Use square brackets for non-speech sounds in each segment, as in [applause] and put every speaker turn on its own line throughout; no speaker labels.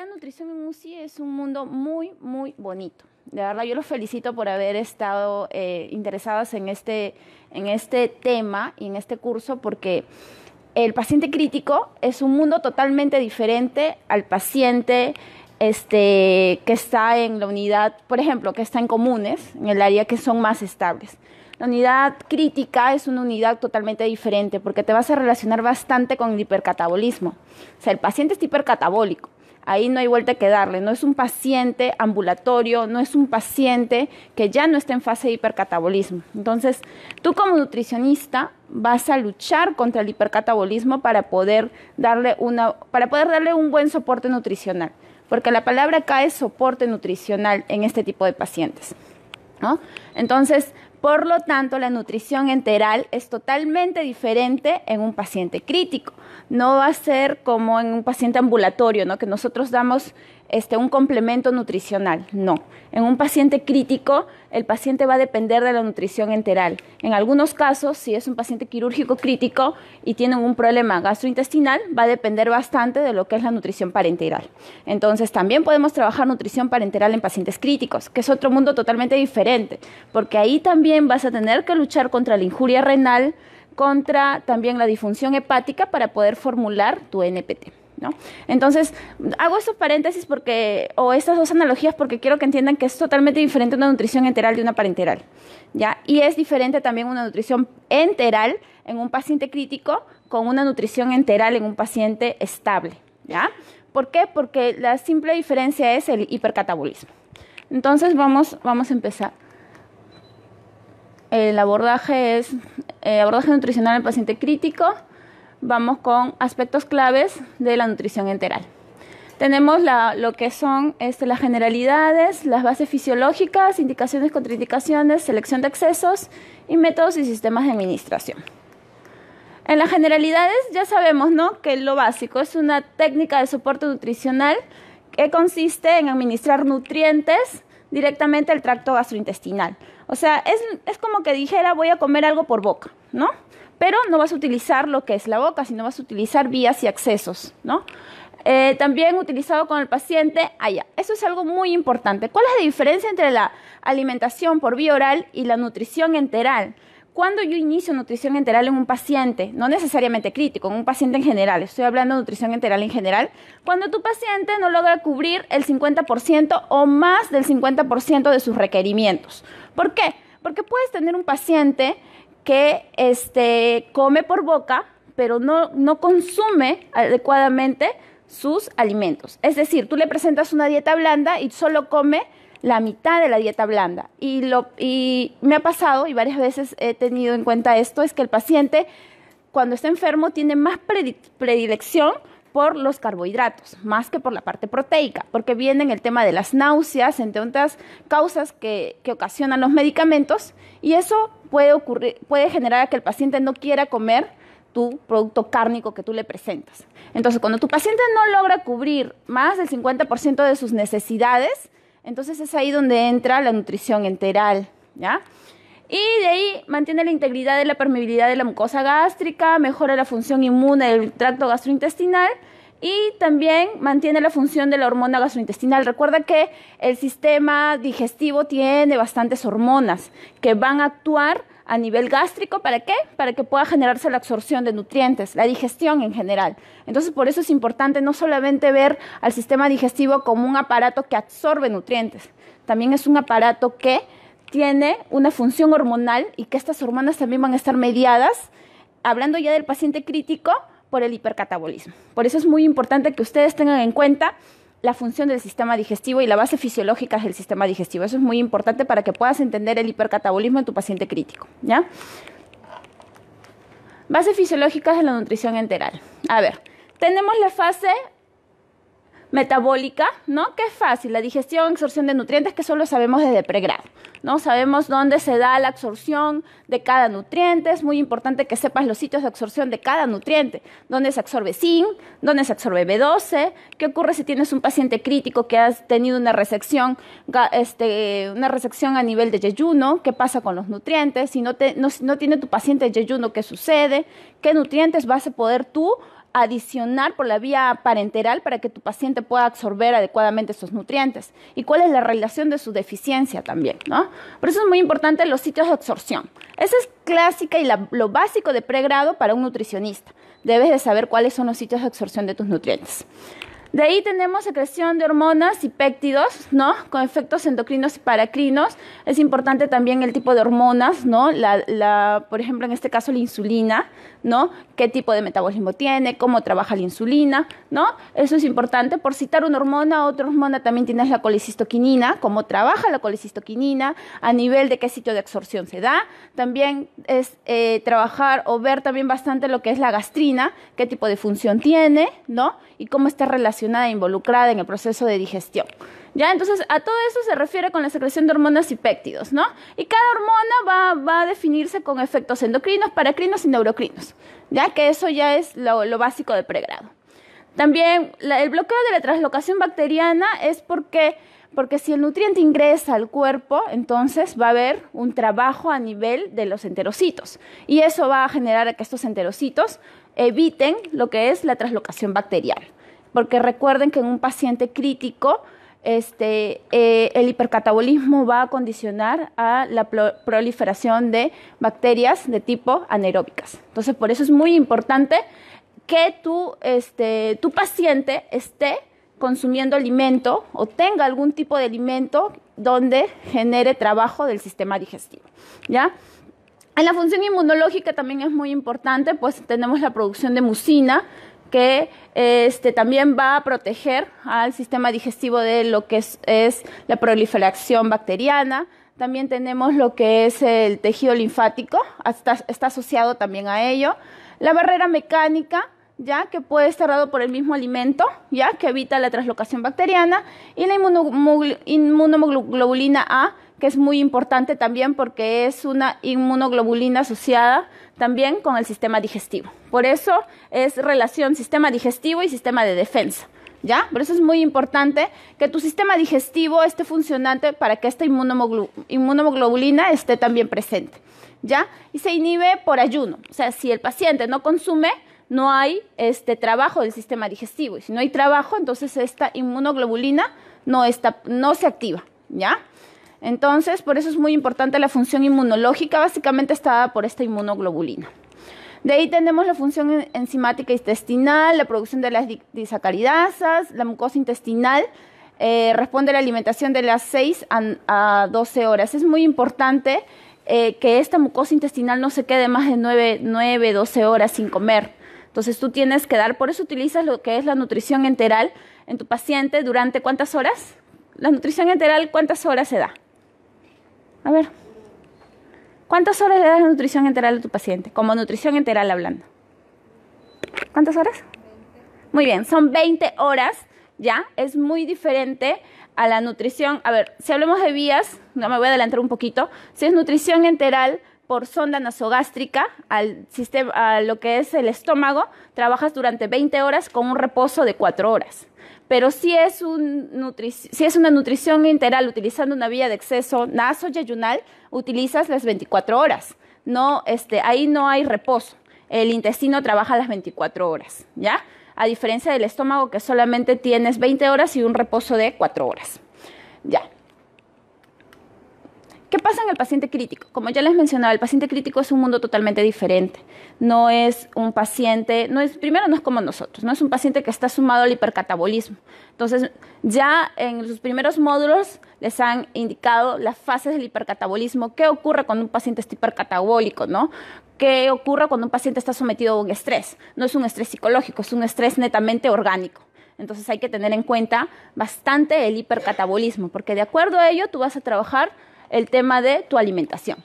la nutrición en UCI es un mundo muy, muy bonito. De verdad, yo los felicito por haber estado eh, interesados en este, en este tema y en este curso, porque el paciente crítico es un mundo totalmente diferente al paciente este, que está en la unidad, por ejemplo, que está en comunes, en el área que son más estables. La unidad crítica es una unidad totalmente diferente porque te vas a relacionar bastante con el hipercatabolismo. O sea, el paciente es hipercatabólico Ahí no hay vuelta que darle. No es un paciente ambulatorio, no es un paciente que ya no está en fase de hipercatabolismo. Entonces, tú como nutricionista vas a luchar contra el hipercatabolismo para poder darle, una, para poder darle un buen soporte nutricional. Porque la palabra acá es soporte nutricional en este tipo de pacientes. ¿no? Entonces, por lo tanto, la nutrición enteral es totalmente diferente en un paciente crítico. No va a ser como en un paciente ambulatorio, ¿no? que nosotros damos este, un complemento nutricional. No. En un paciente crítico, el paciente va a depender de la nutrición enteral. En algunos casos, si es un paciente quirúrgico crítico y tiene un problema gastrointestinal, va a depender bastante de lo que es la nutrición parenteral. Entonces, también podemos trabajar nutrición parenteral en pacientes críticos, que es otro mundo totalmente diferente, porque ahí también vas a tener que luchar contra la injuria renal, contra también la disfunción hepática para poder formular tu NPT. Entonces, hago estos paréntesis porque, o estas dos analogías porque quiero que entiendan que es totalmente diferente una nutrición enteral de una parenteral, ¿ya? Y es diferente también una nutrición enteral en un paciente crítico con una nutrición enteral en un paciente estable, ¿ya? ¿Por qué? Porque la simple diferencia es el hipercatabolismo. Entonces, vamos, vamos a empezar el abordaje es abordaje nutricional en paciente crítico, vamos con aspectos claves de la nutrición enteral. Tenemos lo que son este, las generalidades, las bases fisiológicas, indicaciones, contraindicaciones, selección de accesos y métodos y sistemas de administración. En las generalidades ya sabemos ¿no? que lo básico es una técnica de soporte nutricional que consiste en administrar nutrientes directamente al tracto gastrointestinal. O sea, es, es como que dijera voy a comer algo por boca, ¿no? pero no vas a utilizar lo que es la boca, sino vas a utilizar vías y accesos, ¿no? Eh, también utilizado con el paciente allá. Eso es algo muy importante. ¿Cuál es la diferencia entre la alimentación por vía oral y la nutrición enteral? Cuando yo inicio nutrición enteral en un paciente, no necesariamente crítico, en un paciente en general, estoy hablando de nutrición enteral en general, cuando tu paciente no logra cubrir el 50% o más del 50% de sus requerimientos. ¿Por qué? Porque puedes tener un paciente que este, come por boca, pero no, consume adecuadamente sus alimentos. Es decir, tú le presentas una dieta blanda y solo come la mitad de la dieta blanda. Y, lo, y me ha pasado, y varias veces he tenido en cuenta esto, es que el paciente cuando está enfermo tiene más predilección por los carbohidratos, más que por la parte proteica, porque vienen el tema de las náuseas, entre otras causas que, ocasionan los medicamentos, y eso puede, puede generar que el paciente no quiera comer tu producto cárnico que tú le presentas. Entonces, cuando tu paciente no logra cubrir más del 50% de sus necesidades, entonces es ahí donde entra la nutrición enteral, ¿ya? Y de ahí mantiene la integridad de la permeabilidad de la mucosa gástrica, mejora la función inmune del tracto gastrointestinal y también mantiene la función de la hormona gastrointestinal. Recuerda que el sistema digestivo tiene bastantes hormonas que van a actuar a nivel gástrico, ¿para qué? Para que pueda generarse la absorción de nutrientes, la digestión en general. Entonces, por eso es importante no solamente ver al sistema digestivo como un aparato que absorbe nutrientes, también es un aparato que tiene una función hormonal y que estas hormonas también van a estar mediadas, hablando ya del paciente crítico, por el hipercatabolismo. Por eso es muy importante que ustedes tengan en cuenta la función del sistema digestivo y la base fisiológica del sistema digestivo. Eso es muy importante para que puedas entender el hipercatabolismo en tu paciente crítico, ¿ya? Bases fisiológicas de la nutrición enteral. A ver, tenemos la fase metabólica, ¿no? Que es fácil, la digestión, absorción de nutrientes, que solo sabemos desde pregrado. ¿no? Sabemos dónde se da la absorción de cada nutriente. Es muy importante que sepas los sitios de absorción de cada nutriente. Dónde se absorbe zinc, dónde se absorbe B12. ¿Qué ocurre si tienes un paciente crítico que has tenido una resección, este, una a nivel de yeyuno? ¿Qué pasa con los nutrientes? Si no, tiene tu paciente yeyuno, ¿qué sucede? ¿Qué nutrientes vas a poder tú adicionar por la vía parenteral para que tu paciente pueda absorber adecuadamente esos nutrientes y cuál es la relación de su deficiencia también, ¿no? Por eso es muy importante los sitios de absorción. Esa es clásica y lo básico de pregrado para un nutricionista. Debes de saber cuáles son los sitios de absorción de tus nutrientes. De ahí tenemos secreción de hormonas y péptidos, ¿no? Con efectos endocrinos y paracrinos. Es importante también el tipo de hormonas, ¿no? por ejemplo, en este caso la insulina, ¿no? ¿Qué tipo de metabolismo tiene? ¿Cómo trabaja la insulina? ¿No? Eso es importante. Por citar una hormona, otra hormona también tienes la colicistoquinina, cómo trabaja la colecistoquinina, a nivel de qué sitio de absorción se da. También es eh, trabajar o ver también bastante lo que es la gastrina, qué tipo de función tiene, ¿no? Y cómo está relacionada e involucrada en el proceso de digestión. ¿Ya? Entonces, a todo eso se refiere con la secreción de hormonas y péptidos, ¿no? Y cada hormona va, a definirse con efectos endocrinos, paracrinos y neurocrinos, ya que eso ya es lo, básico de pregrado. También el bloqueo de la translocación bacteriana es porque, si el nutriente ingresa al cuerpo, entonces va a haber un trabajo a nivel de los enterocitos. Y eso va a generar que estos enterocitos eviten lo que es la translocación bacteriana porque recuerden que en un paciente crítico, este, eh, el hipercatabolismo va a condicionar a la proliferación de bacterias de tipo anaeróbicas. Entonces, por eso es muy importante que este, tu, paciente esté consumiendo alimento o tenga algún tipo de alimento donde genere trabajo del sistema digestivo, En la función inmunológica también es muy importante, pues tenemos la producción de mucina, que este, también va a proteger al sistema digestivo de lo que es, la proliferación bacteriana. También tenemos lo que es el tejido linfático, está asociado también a ello. La barrera mecánica, ya que puede estar dado por el mismo alimento, ya que evita la translocación bacteriana. Y la inmunoglobulina A, que es muy importante también porque es una inmunoglobulina asociada también con el sistema digestivo. Por eso es relación sistema digestivo y sistema de defensa. ¿Ya? Por eso es muy importante que tu sistema digestivo esté funcionante para que esta inmunoglobulina esté también presente. ¿Ya? Y se inhibe por ayuno. O sea, si el paciente no consume, no hay este trabajo del sistema digestivo. Y si no hay trabajo, entonces esta inmunoglobulina no, está, no se activa. ¿Ya? Entonces, por eso es muy importante la función inmunológica, básicamente está dada por esta inmunoglobulina. De ahí tenemos la función enzimática intestinal, la producción de las disacaridasas, la mucosa intestinal, eh, responde a la alimentación de las 6 a, 12 horas. Es muy importante eh, que esta mucosa intestinal no se quede más de 9, 9, 12 horas sin comer. Entonces tú tienes que dar, por eso utilizas lo que es la nutrición enteral en tu paciente durante cuántas horas. La nutrición enteral, ¿cuántas horas se da? A ver, ¿cuántas horas le das de nutrición enteral a tu paciente? Como nutrición enteral hablando. ¿Cuántas horas? Muy bien, son 20 horas, ¿ya? Es muy diferente a la nutrición. A ver, si hablamos de vías, no me voy a adelantar un poquito. Si es nutrición enteral por sonda nasogástrica al sistema, a lo que es el estómago, trabajas durante 20 horas con un reposo de 4 horas pero si es, una nutrición integral utilizando una vía de exceso naso y ayunal, utilizas las 24 horas. No, este, ahí no hay reposo. El intestino trabaja las 24 horas, ¿ya? A diferencia del estómago que solamente tienes 20 horas y un reposo de 4 horas. Ya. ¿Qué pasa en el paciente crítico? Como ya les mencionaba, el paciente crítico es un mundo totalmente diferente. No es un paciente, no es, primero no es como nosotros, no es un paciente que está sumado al hipercatabolismo. Entonces, ya en sus primeros módulos les han indicado las fases del hipercatabolismo, qué ocurre cuando un paciente está hipercatabólico, ¿no? ¿Qué ocurre cuando un paciente está sometido a un estrés? No es un estrés psicológico, es un estrés netamente orgánico. Entonces hay que tener en cuenta bastante el hipercatabolismo, porque de acuerdo a ello tú vas a trabajar el tema de tu alimentación.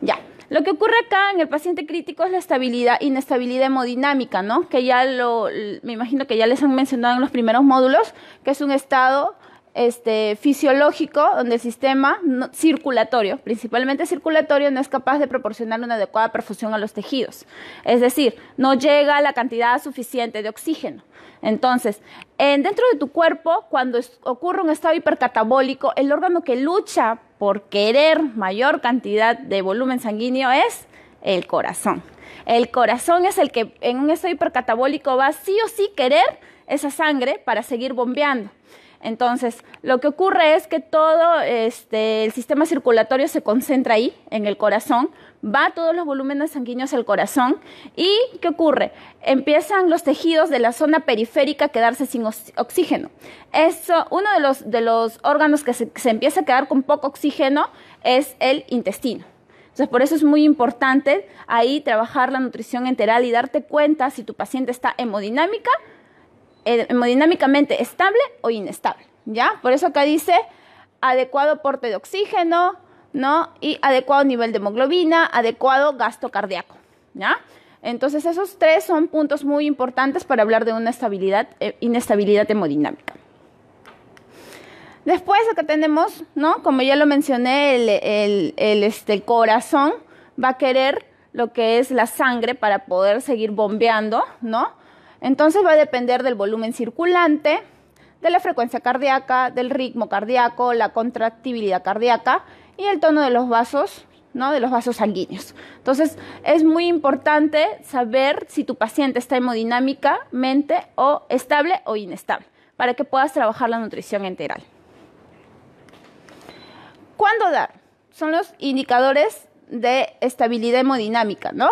Ya, lo que ocurre acá en el paciente crítico es la estabilidad, inestabilidad hemodinámica, ¿no? Que ya lo, me imagino que ya les han mencionado en los primeros módulos, que es un estado este, fisiológico, donde el sistema circulatorio, principalmente circulatorio, no es capaz de proporcionar una adecuada perfusión a los tejidos. Es decir, no llega la cantidad suficiente de oxígeno. Entonces, dentro de tu cuerpo, cuando ocurre un estado hipercatabólico, el órgano que lucha por querer mayor cantidad de volumen sanguíneo es el corazón. El corazón es el que en un estado hipercatabólico va sí o sí querer esa sangre para seguir bombeando. Entonces, lo que ocurre es que todo este, el sistema circulatorio se concentra ahí, en el corazón, va todos los volúmenes sanguíneos al corazón y ¿qué ocurre? Empiezan los tejidos de la zona periférica a quedarse sin oxígeno. uno de los, órganos que se, empieza a quedar con poco oxígeno es el intestino. Entonces, por eso es muy importante ahí trabajar la nutrición enteral y darte cuenta si tu paciente está hemodinámica eh, hemodinámicamente estable o inestable, ¿ya? Por eso acá dice adecuado aporte de oxígeno, ¿no? Y adecuado nivel de hemoglobina, adecuado gasto cardíaco, ¿ya? Entonces esos tres son puntos muy importantes para hablar de una estabilidad, eh, inestabilidad hemodinámica. Después acá tenemos, ¿no? Como ya lo mencioné, el, el este, corazón va a querer lo que es la sangre para poder seguir bombeando, ¿no? Entonces va a depender del volumen circulante, de la frecuencia cardíaca, del ritmo cardíaco, la contractibilidad cardíaca y el tono de los vasos, ¿no? De los vasos sanguíneos. Entonces, es muy importante saber si tu paciente está hemodinámicamente o estable o inestable para que puedas trabajar la nutrición enteral. ¿Cuándo dar? Son los indicadores de estabilidad hemodinámica, ¿no?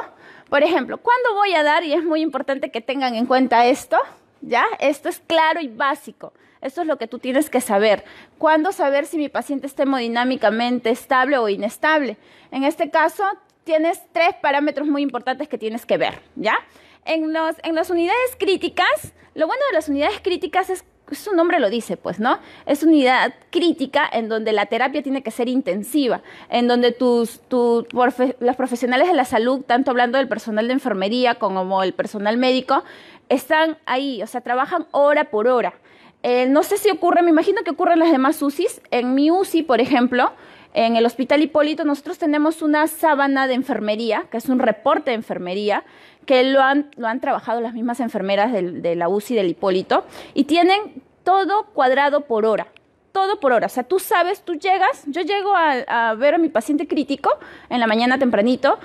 Por ejemplo, ¿cuándo voy a dar? Y es muy importante que tengan en cuenta esto, ¿ya? Esto es claro y básico. Esto es lo que tú tienes que saber. ¿Cuándo saber si mi paciente está hemodinámicamente estable o inestable? En este caso, tienes tres parámetros muy importantes que tienes que ver, ¿ya? En, los, en las unidades críticas, lo bueno de las unidades críticas es su pues, nombre lo dice, pues, ¿no? Es unidad crítica en donde la terapia tiene que ser intensiva, en donde tus, los profesionales de la salud, tanto hablando del personal de enfermería como el personal médico, están ahí, o sea, trabajan hora por hora. Eh, no sé si ocurre, me imagino que ocurre en las demás UCIs. En mi UCI, por ejemplo, en el Hospital Hipólito, nosotros tenemos una sábana de enfermería, que es un reporte de enfermería, que lo han, trabajado las mismas enfermeras del, de la UCI del Hipólito y tienen todo cuadrado por hora. Todo por hora. O sea, tú sabes, tú llegas, yo llego a, a ver a mi paciente crítico en la mañana tempranito,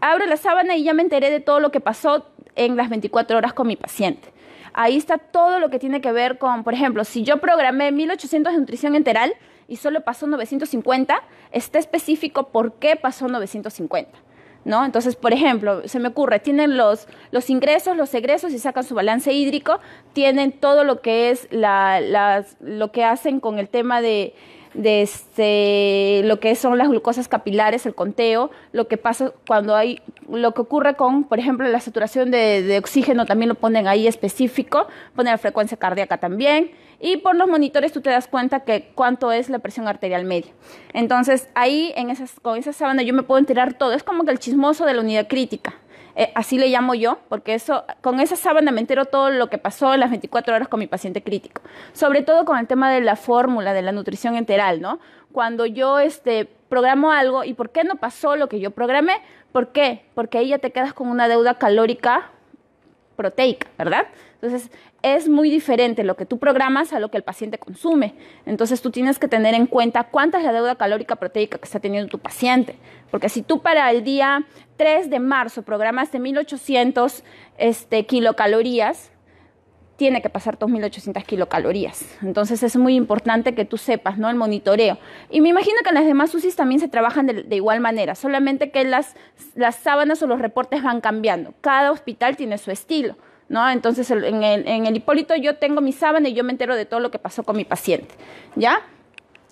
abro la sábana y ya me enteré de todo lo que pasó en las 24 horas con mi paciente. Ahí está todo lo que tiene que ver con, por ejemplo, si yo programé 1800 de nutrición enteral y solo pasó 950, está específico por qué pasó 950. ¿no? Entonces, por ejemplo, se me ocurre, tienen los, los ingresos, los egresos y sacan su balance hídrico, tienen todo lo que es la, lo que hacen con el tema de, de este, lo que son las glucosas capilares, el conteo, lo que pasa cuando hay, lo que ocurre con, por ejemplo, la saturación de, de oxígeno también lo ponen ahí específico, ponen la frecuencia cardíaca también y por los monitores tú te das cuenta que cuánto es la presión arterial media. Entonces ahí en esas, con esa sábana yo me puedo enterar todo, es como que el chismoso de la unidad crítica. Eh, así le llamo yo, porque eso, con esa sábana me entero todo lo que pasó en las 24 horas con mi paciente crítico. Sobre todo con el tema de la fórmula, de la nutrición enteral, ¿no? Cuando yo este, programo algo y por qué no pasó lo que yo programé, ¿por qué? Porque ahí ya te quedas con una deuda calórica proteica, ¿verdad? Entonces, es muy diferente lo que tú programas a lo que el paciente consume. Entonces tú tienes que tener en cuenta cuánta es la deuda calórica proteica que está teniendo tu paciente. Porque si tú para el día 3 de marzo programas programaste 1800 este, kilocalorías, tiene que pasar 2.800 kilocalorías. Entonces es muy importante que tú sepas, ¿no? El monitoreo. Y me imagino que en las demás UCIs también se trabajan de, igual manera, solamente que las sábanas o los reportes van cambiando. Cada hospital tiene su estilo. ¿no? Entonces en el, Hipólito yo tengo mi sábana y yo me entero de todo lo que pasó con mi paciente, ¿ya?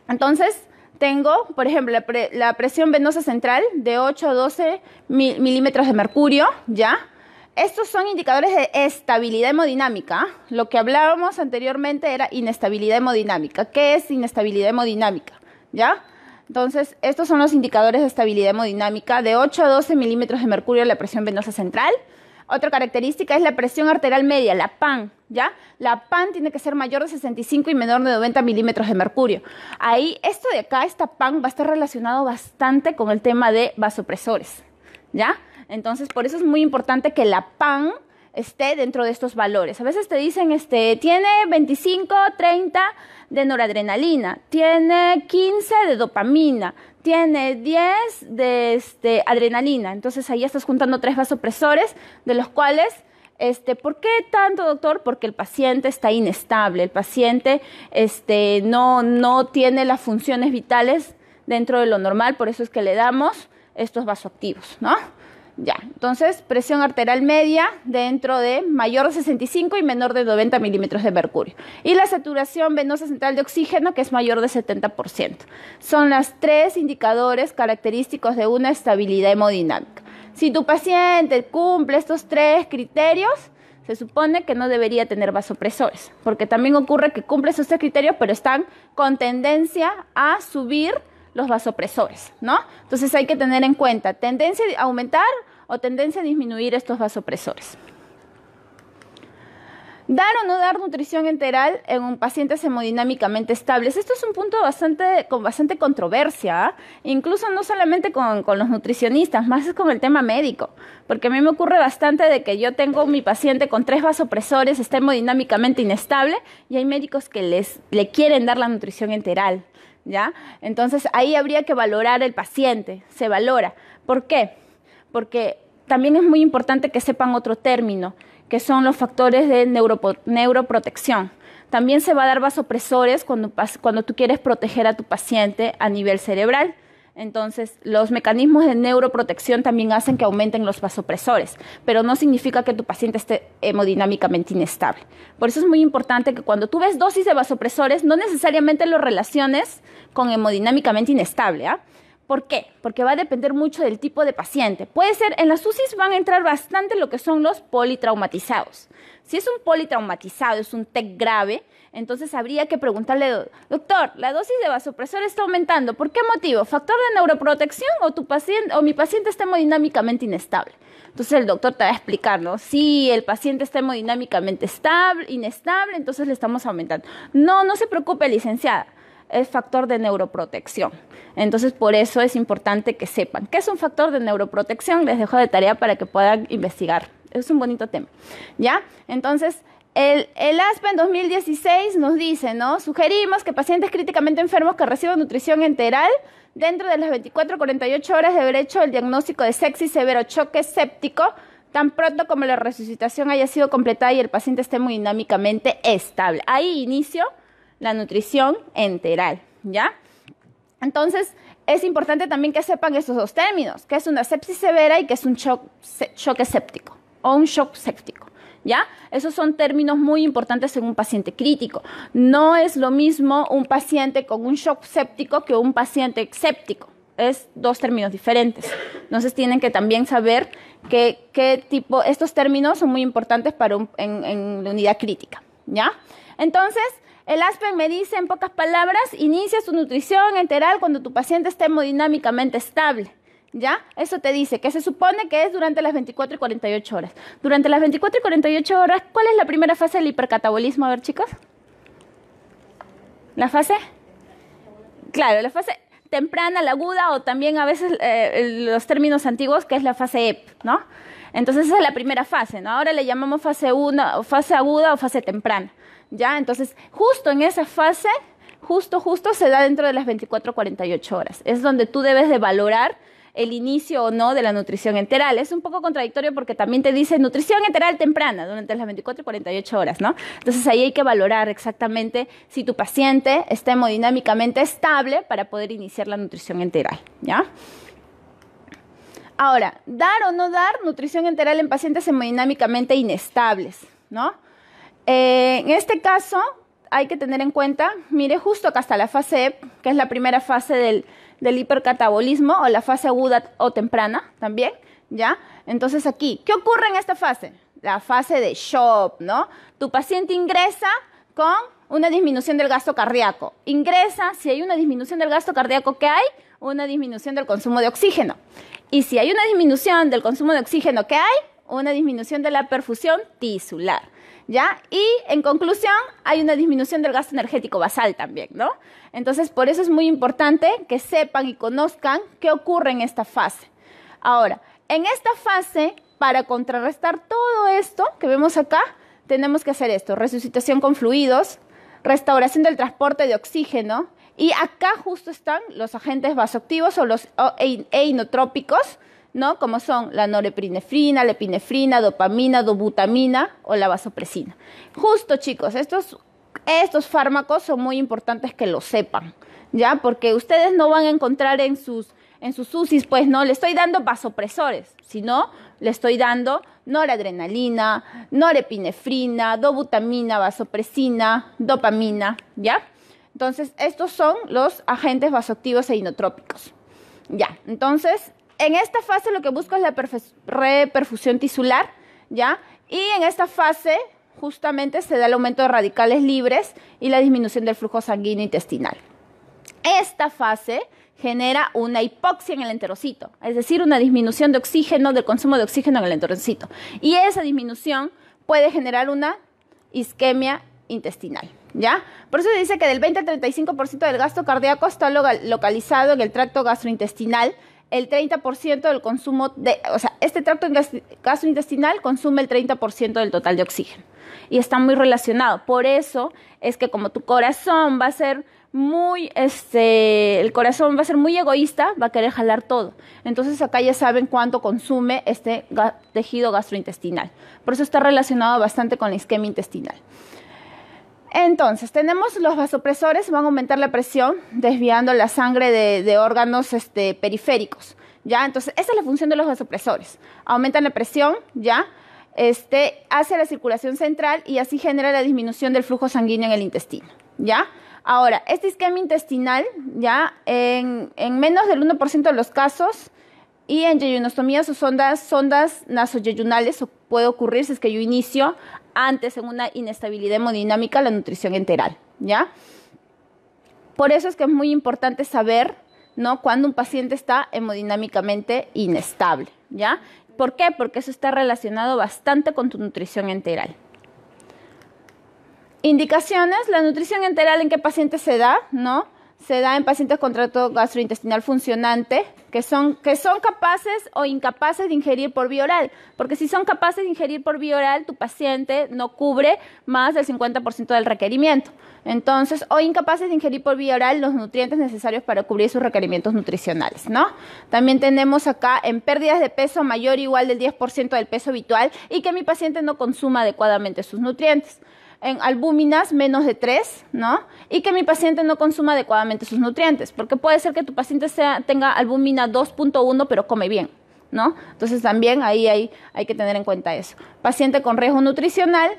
Entonces tengo, por ejemplo, la, presión venosa central de 8 a 12 milímetros de mercurio, ¿ya? Estos son indicadores de estabilidad hemodinámica. Lo que hablábamos anteriormente era inestabilidad hemodinámica. ¿Qué es inestabilidad hemodinámica? ¿Ya? Entonces, estos son los indicadores de estabilidad hemodinámica de 8 a 12 milímetros de mercurio la presión venosa central. Otra característica es la presión arterial media, la PAN, ¿ya? La PAN tiene que ser mayor de 65 y menor de 90 milímetros de mercurio. Ahí, esto de acá, esta PAN va a estar relacionado bastante con el tema de vasopresores, ¿ya? Entonces, por eso es muy importante que la PAN esté dentro de estos valores. A veces te dicen, este, tiene 25, 30 de noradrenalina, tiene 15 de dopamina, tiene 10 de este, adrenalina. Entonces ahí estás juntando tres vasopresores, de los cuales, este, ¿por qué tanto, doctor? Porque el paciente está inestable, el paciente este, no, no tiene las funciones vitales dentro de lo normal, por eso es que le damos estos vasoactivos, ¿no? Ya, entonces presión arterial media dentro de mayor de 65 y menor de 90 milímetros de mercurio. Y la saturación venosa central de oxígeno que es mayor de 70%. Son los tres indicadores característicos de una estabilidad hemodinámica. Si tu paciente cumple estos tres criterios, se supone que no debería tener vasopresores, porque también ocurre que cumple esos tres criterios, pero están con tendencia a subir los vasopresores, ¿no? Entonces hay que tener en cuenta tendencia a aumentar o tendencia a disminuir estos vasopresores. Dar o no dar nutrición enteral en un paciente hemodinámicamente estable. Esto es un punto bastante, con bastante controversia, ¿ah? incluso no solamente con, los nutricionistas, más es con el tema médico, porque a mí me ocurre bastante de que yo tengo mi paciente con tres vasopresores, está hemodinámicamente inestable y hay médicos que les, le quieren dar la nutrición enteral. Entonces ahí habría que valorar el paciente, se valora. ¿Por qué? Porque también es muy importante que sepan otro término, que son los factores de neuroprotección. También se va a dar vasopresores cuando, cuando tú quieres proteger a tu paciente a nivel cerebral. Entonces, los mecanismos de neuroprotección también hacen que aumenten los vasopresores, pero no significa que tu paciente esté hemodinámicamente inestable. Por eso es muy importante que cuando tú ves dosis de vasopresores, no necesariamente lo relaciones con hemodinámicamente inestable. ¿ah? ¿Por qué? Porque va a depender mucho del tipo de paciente. Puede ser, en las UCIs van a entrar bastante lo que son los politraumatizados. Si es un politraumatizado, es un TEC grave, entonces habría que preguntarle, doctor, la dosis de vasopresor está aumentando. ¿Por qué motivo? ¿Factor de neuroprotección o, tu paciente, o mi paciente está hemodinámicamente inestable? Entonces el doctor te va a explicar, ¿no? Si el paciente está hemodinámicamente estable, inestable, entonces le estamos aumentando. No, no se preocupe, licenciada. Es factor de neuroprotección. Entonces, por eso es importante que sepan qué es un factor de neuroprotección. Les dejo de tarea para que puedan investigar. Es un bonito tema. ¿Ya? Entonces, el, el, en 2016 nos dice, ¿no? Sugerimos que pacientes críticamente enfermos que reciban nutrición enteral dentro de las 24 48 horas de haber hecho el diagnóstico de sexy severo choque séptico tan pronto como la resucitación haya sido completada y el paciente esté muy dinámicamente estable. Ahí inicio la nutrición enteral, ¿ya? Entonces, es importante también que sepan esos dos términos, que es una sepsis severa y que es un choque séptico o un shock séptico. ¿ya? Esos son términos muy importantes en un paciente crítico. No es lo mismo un paciente con un shock séptico que un paciente séptico. Es dos términos diferentes. Entonces tienen que también saber qué, tipo, estos términos son muy importantes para en, en la unidad crítica, ¿ya? Entonces, el Aspen me dice en pocas palabras, inicia su nutrición enteral cuando tu paciente esté hemodinámicamente estable. ¿ya? Eso te dice que se supone que es durante las 24 y 48 horas. Durante las 24 y 48 horas, ¿cuál es la primera fase del hipercatabolismo? A ver, chicos. ¿La fase? Claro, la fase temprana, la aguda o también a veces eh, los términos antiguos que es la fase EP, ¿no? Entonces esa es la primera fase, ¿no? Ahora le llamamos fase 1, fase aguda o fase temprana, ¿ya? Entonces justo en esa fase, justo, justo se da dentro de las 24-48 horas. Es donde tú debes de valorar el inicio o no de la nutrición enteral. Es un poco contradictorio porque también te dice nutrición enteral temprana durante las 24 y 48 horas, ¿no? Entonces ahí hay que valorar exactamente si tu paciente está hemodinámicamente estable para poder iniciar la nutrición enteral, ¿ya? Ahora, dar o no dar nutrición enteral en pacientes hemodinámicamente inestables, ¿no? Eh, en este caso, hay que tener en cuenta, mire, justo acá está la fase E, que es la primera fase del, del hipercatabolismo o la fase aguda o temprana también, ¿ya? Entonces aquí, ¿qué ocurre en esta fase? La fase de shock, ¿no? Tu paciente ingresa con una disminución del gasto cardíaco. Ingresa, si hay una disminución del gasto cardíaco, que hay? Una disminución del consumo de oxígeno. Y si hay una disminución del consumo de oxígeno, que hay? Una disminución de la perfusión tisular. ¿ya? Y en conclusión, hay una disminución del gasto energético basal también, ¿no? Entonces, por eso es muy importante que sepan y conozcan qué ocurre en esta fase. Ahora, en esta fase, para contrarrestar todo esto que vemos acá, tenemos que hacer esto, resucitación con fluidos, restauración del transporte de oxígeno, y acá justo están los agentes vasoactivos o los einotrópicos, e ¿no? Como son la norepinefrina, la epinefrina, dopamina, dobutamina o la vasopresina. Justo, chicos, estos, fármacos son muy importantes que lo sepan, ¿ya? Porque ustedes no van a encontrar en sus en UCIs, pues no le estoy dando vasopresores, sino le estoy dando noradrenalina, norepinefrina, dobutamina, vasopresina, dopamina, ¿ya? Entonces, estos son los agentes vasoactivos e inotrópicos. Ya, entonces, en esta fase lo que busco es la reperfusión tisular, ¿ya? Y en esta fase justamente se da el aumento de radicales libres y la disminución del flujo sanguíneo intestinal. Esta fase genera una hipoxia en el enterocito, es decir, una disminución de oxígeno, del consumo de oxígeno en el enterocito. Y esa disminución puede generar una isquemia intestinal. ¿Ya? Por eso se dice que del 20 al 35% del gasto cardíaco está localizado en el tracto gastrointestinal el 30% del consumo, de, o sea, este tracto gastrointestinal consume el 30% del total de oxígeno y está muy relacionado. Por eso es que como tu corazón va a ser muy, este, el corazón va a ser muy egoísta, va a querer jalar todo. Entonces acá ya saben cuánto consume este tejido gastrointestinal. Por eso está relacionado bastante con la isquemia intestinal. Entonces, tenemos los vasopresores, van a aumentar la presión, desviando la sangre de, órganos este, periféricos. ¿ya? Entonces, esa es la función de los vasopresores. Aumentan la presión, ¿ya? Este, hacia la circulación central y así genera la disminución del flujo sanguíneo en el intestino, ¿ya? Ahora, este esquema intestinal, ¿ya? En, menos del 1% de los casos y en yeyunostomía sus ondas, sondas nasoyeyunales puede ocurrir si es que yo inicio antes en una inestabilidad hemodinámica la nutrición enteral, ¿ya? Por eso es que es muy importante saber, ¿no? Cuando un paciente está hemodinámicamente inestable, ¿ya? ¿Por qué? Porque eso está relacionado bastante con tu nutrición enteral. Indicaciones, la nutrición enteral en qué paciente se da, ¿no? se da en pacientes con trato gastrointestinal funcionante que son, capaces o incapaces de ingerir por vía oral, porque si son capaces de ingerir por vía oral, tu paciente no cubre más del 50% del requerimiento. Entonces, o incapaces de ingerir por vía oral los nutrientes necesarios para cubrir sus requerimientos nutricionales, ¿no? También tenemos acá en pérdidas de peso mayor o igual del 10% del peso habitual y que mi paciente no consuma adecuadamente sus nutrientes en albúminas menos de 3, ¿no? Y que mi paciente no consuma adecuadamente sus nutrientes, porque puede ser que tu paciente tenga albúmina 2.1 pero come bien, ¿no? Entonces también ahí hay, que tener en cuenta eso. Paciente con riesgo nutricional,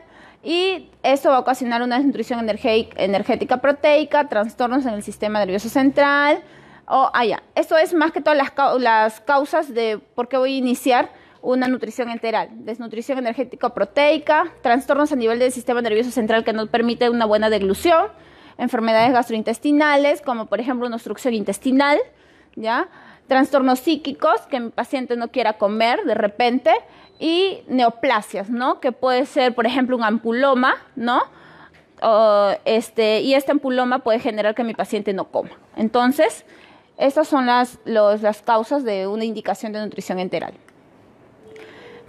y eso va a ocasionar una desnutrición energética proteica, trastornos en el sistema nervioso central. o allá. Ah, esto es más que todas las, las causas de por qué voy a iniciar una nutrición enteral, desnutrición energética proteica, trastornos a nivel del sistema nervioso central que no permite una buena deglución, enfermedades gastrointestinales, como por ejemplo una obstrucción intestinal, ¿ya? trastornos psíquicos, que mi paciente no quiera comer de repente, y neoplasias, ¿no? que puede ser por ejemplo un ampuloma, ¿no? este, y este ampuloma puede generar que mi paciente no coma. Entonces, estas son las, las causas de una indicación de nutrición enteral.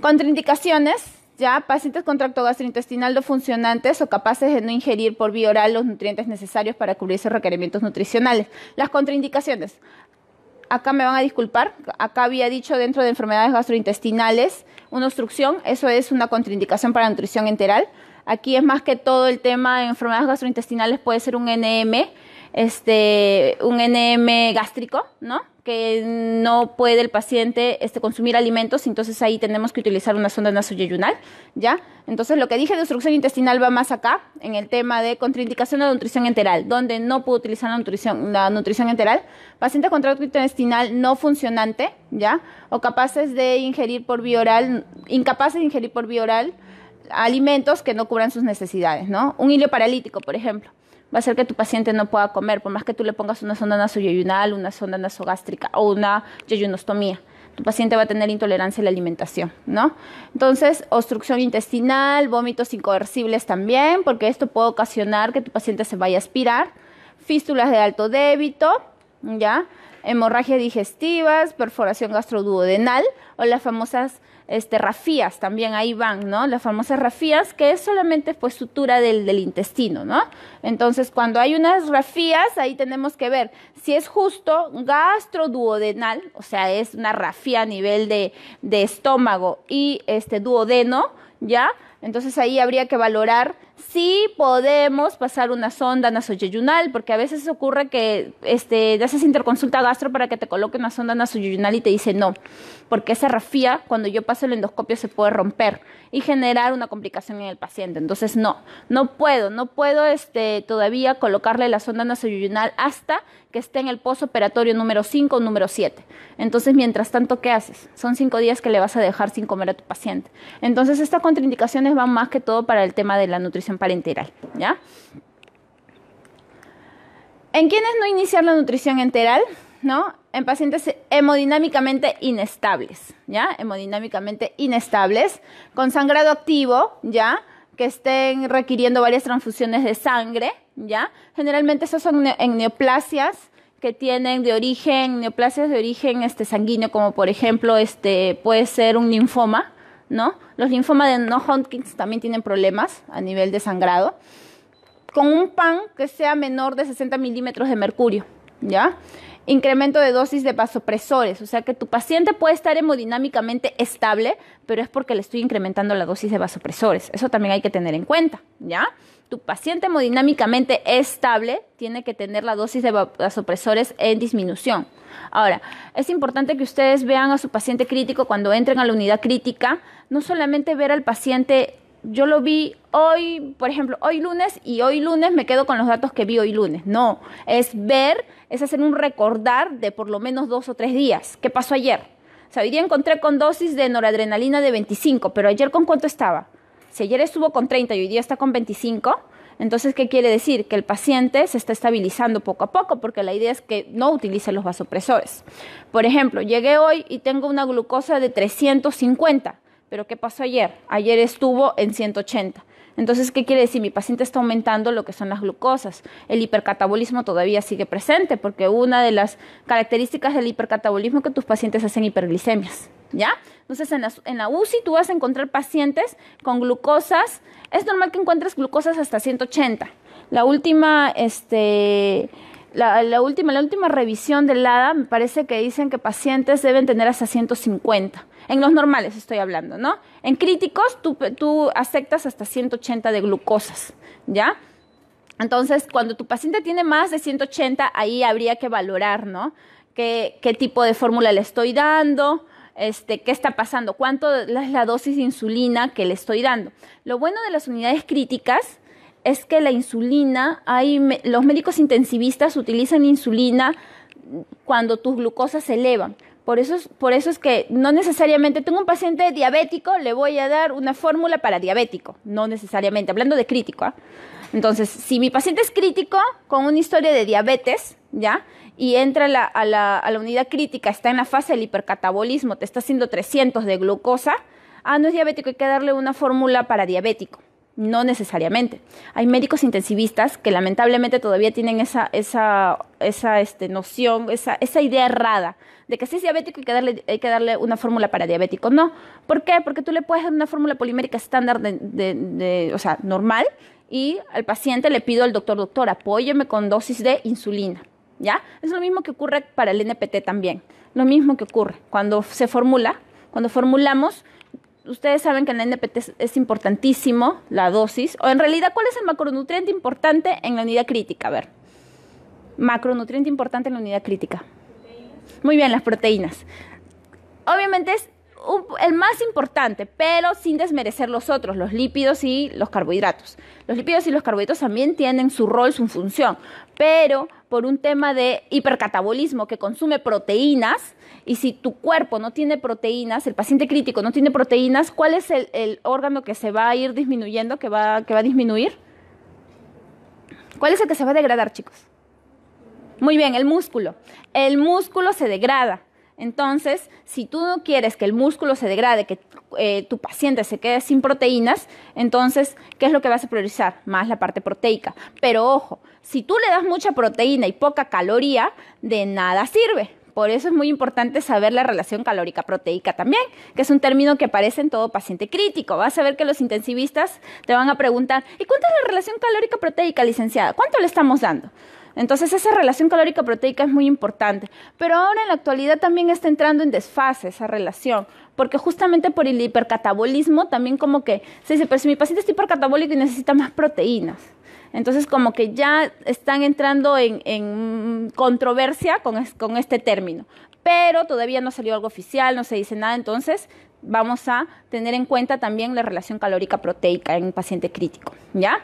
Contraindicaciones, ya, pacientes con tracto gastrointestinal no funcionantes o capaces de no ingerir por vía oral los nutrientes necesarios para cubrir sus requerimientos nutricionales. Las contraindicaciones. Acá me van a disculpar, acá había dicho dentro de enfermedades gastrointestinales, una obstrucción, eso es una contraindicación para nutrición enteral. Aquí es más que todo el tema de enfermedades gastrointestinales, puede ser un NM, este, un NM gástrico, ¿no? que no puede el paciente este, consumir alimentos, entonces ahí tenemos que utilizar una sonda nasoyeyunal, ¿ya? Entonces lo que dije de obstrucción intestinal va más acá, en el tema de contraindicación a la nutrición enteral, donde no puedo utilizar la nutrición, la nutrición enteral, paciente con tracto intestinal no funcionante, ¿ya? O capaces de ingerir por vía oral, incapaces de ingerir por vía oral alimentos que no cubran sus necesidades, ¿no? Un hilo paralítico, por ejemplo va a ser que tu paciente no pueda comer, por más que tú le pongas una sonda nasoyeyunal, una sonda nasogástrica o una yeyunostomía. Tu paciente va a tener intolerancia a la alimentación, ¿no? Entonces, obstrucción intestinal, vómitos incoercibles también, porque esto puede ocasionar que tu paciente se vaya a aspirar, fístulas de alto débito, ¿ya? Hemorragias digestivas, perforación gastroduodenal o las famosas este, rafías también ahí van, ¿no? Las famosas rafías, que es solamente pues sutura del, intestino, ¿no? Entonces, cuando hay unas rafías, ahí tenemos que ver si es justo gastroduodenal, o sea, es una rafía a nivel de, de estómago y este duodeno, ¿ya? Entonces ahí habría que valorar sí podemos pasar una sonda nasoyeyunal, porque a veces ocurre que este, haces interconsulta gastro para que te coloque una sonda nasoyunal y te dice no, porque esa rafía, cuando yo paso el endoscopio, se puede romper y generar una complicación en el paciente. Entonces, no, no puedo, no puedo este, todavía colocarle la sonda nasoyunal hasta que esté en el postoperatorio número 5 o número 7. Entonces, mientras tanto, ¿qué haces? Son cinco días que le vas a dejar sin comer a tu paciente. Entonces, estas contraindicaciones van más que todo para el tema de la nutrición parenteral, ¿ya? ¿En quiénes no iniciar la nutrición enteral? ¿No? En pacientes hemodinámicamente inestables, ¿ya? Hemodinámicamente inestables, con sangrado activo, ¿ya? Que estén requiriendo varias transfusiones de sangre, ¿ya? Generalmente esos son en neoplasias que tienen de origen, neoplasias de origen este, sanguíneo, como por ejemplo este, puede ser un linfoma, ¿no? Los linfomas de no Hodgkin también tienen problemas a nivel de sangrado. Con un PAN que sea menor de 60 milímetros de mercurio, ¿ya? Incremento de dosis de vasopresores, o sea que tu paciente puede estar hemodinámicamente estable, pero es porque le estoy incrementando la dosis de vasopresores. Eso también hay que tener en cuenta, ¿ya? Tu paciente hemodinámicamente estable tiene que tener la dosis de vasopresores en disminución. Ahora, es importante que ustedes vean a su paciente crítico cuando entren a la unidad crítica no solamente ver al paciente, yo lo vi hoy, por ejemplo, hoy lunes y hoy lunes me quedo con los datos que vi hoy lunes. No, es ver, es hacer un recordar de por lo menos dos o tres días. ¿Qué pasó ayer? O sea, hoy día encontré con dosis de noradrenalina de 25, pero ayer con cuánto estaba? Si ayer estuvo con 30 y hoy día está con 25, entonces, ¿qué quiere decir? Que el paciente se está estabilizando poco a poco, porque la idea es que no utilice los vasopresores. Por ejemplo, llegué hoy y tengo una glucosa de 350. Pero ¿qué pasó ayer? Ayer estuvo en 180. Entonces, ¿qué quiere decir? Mi paciente está aumentando lo que son las glucosas. El hipercatabolismo todavía sigue presente porque una de las características del hipercatabolismo es que tus pacientes hacen hiperglicemias. ¿Ya? Entonces, en la, UCI tú vas a encontrar pacientes con glucosas. Es normal que encuentres glucosas hasta 180. La última, este, la, la, última, la última revisión del LADA me parece que dicen que pacientes deben tener hasta 150 en los normales estoy hablando, ¿no? En críticos tú, aceptas hasta 180 de glucosas, ¿ya? Entonces, cuando tu paciente tiene más de 180, ahí habría que valorar, ¿no? ¿Qué, qué tipo de fórmula le estoy dando? Este, qué está pasando, cuánto es la dosis de insulina que le estoy dando. Lo bueno de las unidades críticas es que la insulina, hay, los médicos intensivistas utilizan insulina cuando tus glucosas se elevan. Por eso, es, por eso es que no necesariamente tengo un paciente diabético, le voy a dar una fórmula para diabético, no necesariamente, hablando de crítico. ¿ah? Entonces, si mi paciente es crítico con una historia de diabetes, ¿ya? Y entra a la, unidad crítica, está en la fase del hipercatabolismo, te está haciendo 300 de glucosa, ah, no es diabético, hay que darle una fórmula para diabético. No necesariamente. Hay médicos intensivistas que lamentablemente todavía tienen esa, esa, esa este, noción, esa, esa idea errada de que si es diabético hay que darle, hay que darle una fórmula para diabético. No. ¿Por qué? Porque tú le puedes dar una fórmula polimérica estándar, de, o sea, normal, y al paciente le pido al doctor, doctor, apóyeme con dosis de insulina. ¿Ya? Es lo mismo que ocurre para el NPT también. Lo mismo que ocurre cuando se formula, cuando formulamos ustedes saben que en el NPT es, importantísimo la dosis, o en realidad, ¿cuál es el macronutriente importante en la unidad crítica? A ver, macronutriente importante en la unidad crítica. Muy bien, las proteínas. Obviamente es el más importante, pero sin desmerecer los otros, los lípidos y los carbohidratos. Los lípidos y los carbohidratos también tienen su rol, su función, pero por un tema de hipercatabolismo que consume proteínas, y si tu cuerpo no tiene proteínas, el paciente crítico no tiene proteínas, ¿cuál es el, órgano que se va a ir disminuyendo, que va a disminuir? ¿Cuál es el que se va a degradar, chicos? Muy bien, el músculo. El músculo se degrada. Entonces, si tú no quieres que el músculo se degrade, que eh, tu paciente se quede sin proteínas, entonces, ¿qué es lo que vas a priorizar? Más la parte proteica. Pero ojo, si tú le das mucha proteína y poca caloría, de nada sirve. Por eso es muy importante saber la relación calórica proteica también, que es un término que aparece en todo paciente crítico. Vas a ver que los intensivistas te van a preguntar, ¿y cuánto es la relación calórica proteica, licenciada? ¿Cuánto le estamos dando? Entonces esa relación calórica proteica es muy importante. Pero ahora en la actualidad también está entrando en desfase esa relación, porque justamente por el hipercatabolismo también como que se dice, pero si mi paciente está hipercatabólico y necesita más proteínas. Entonces como que ya están entrando en, controversia con, con este término. Pero todavía no salió algo oficial, no se dice nada, entonces vamos a tener en cuenta también la relación calórica proteica en un paciente crítico, ¿ya?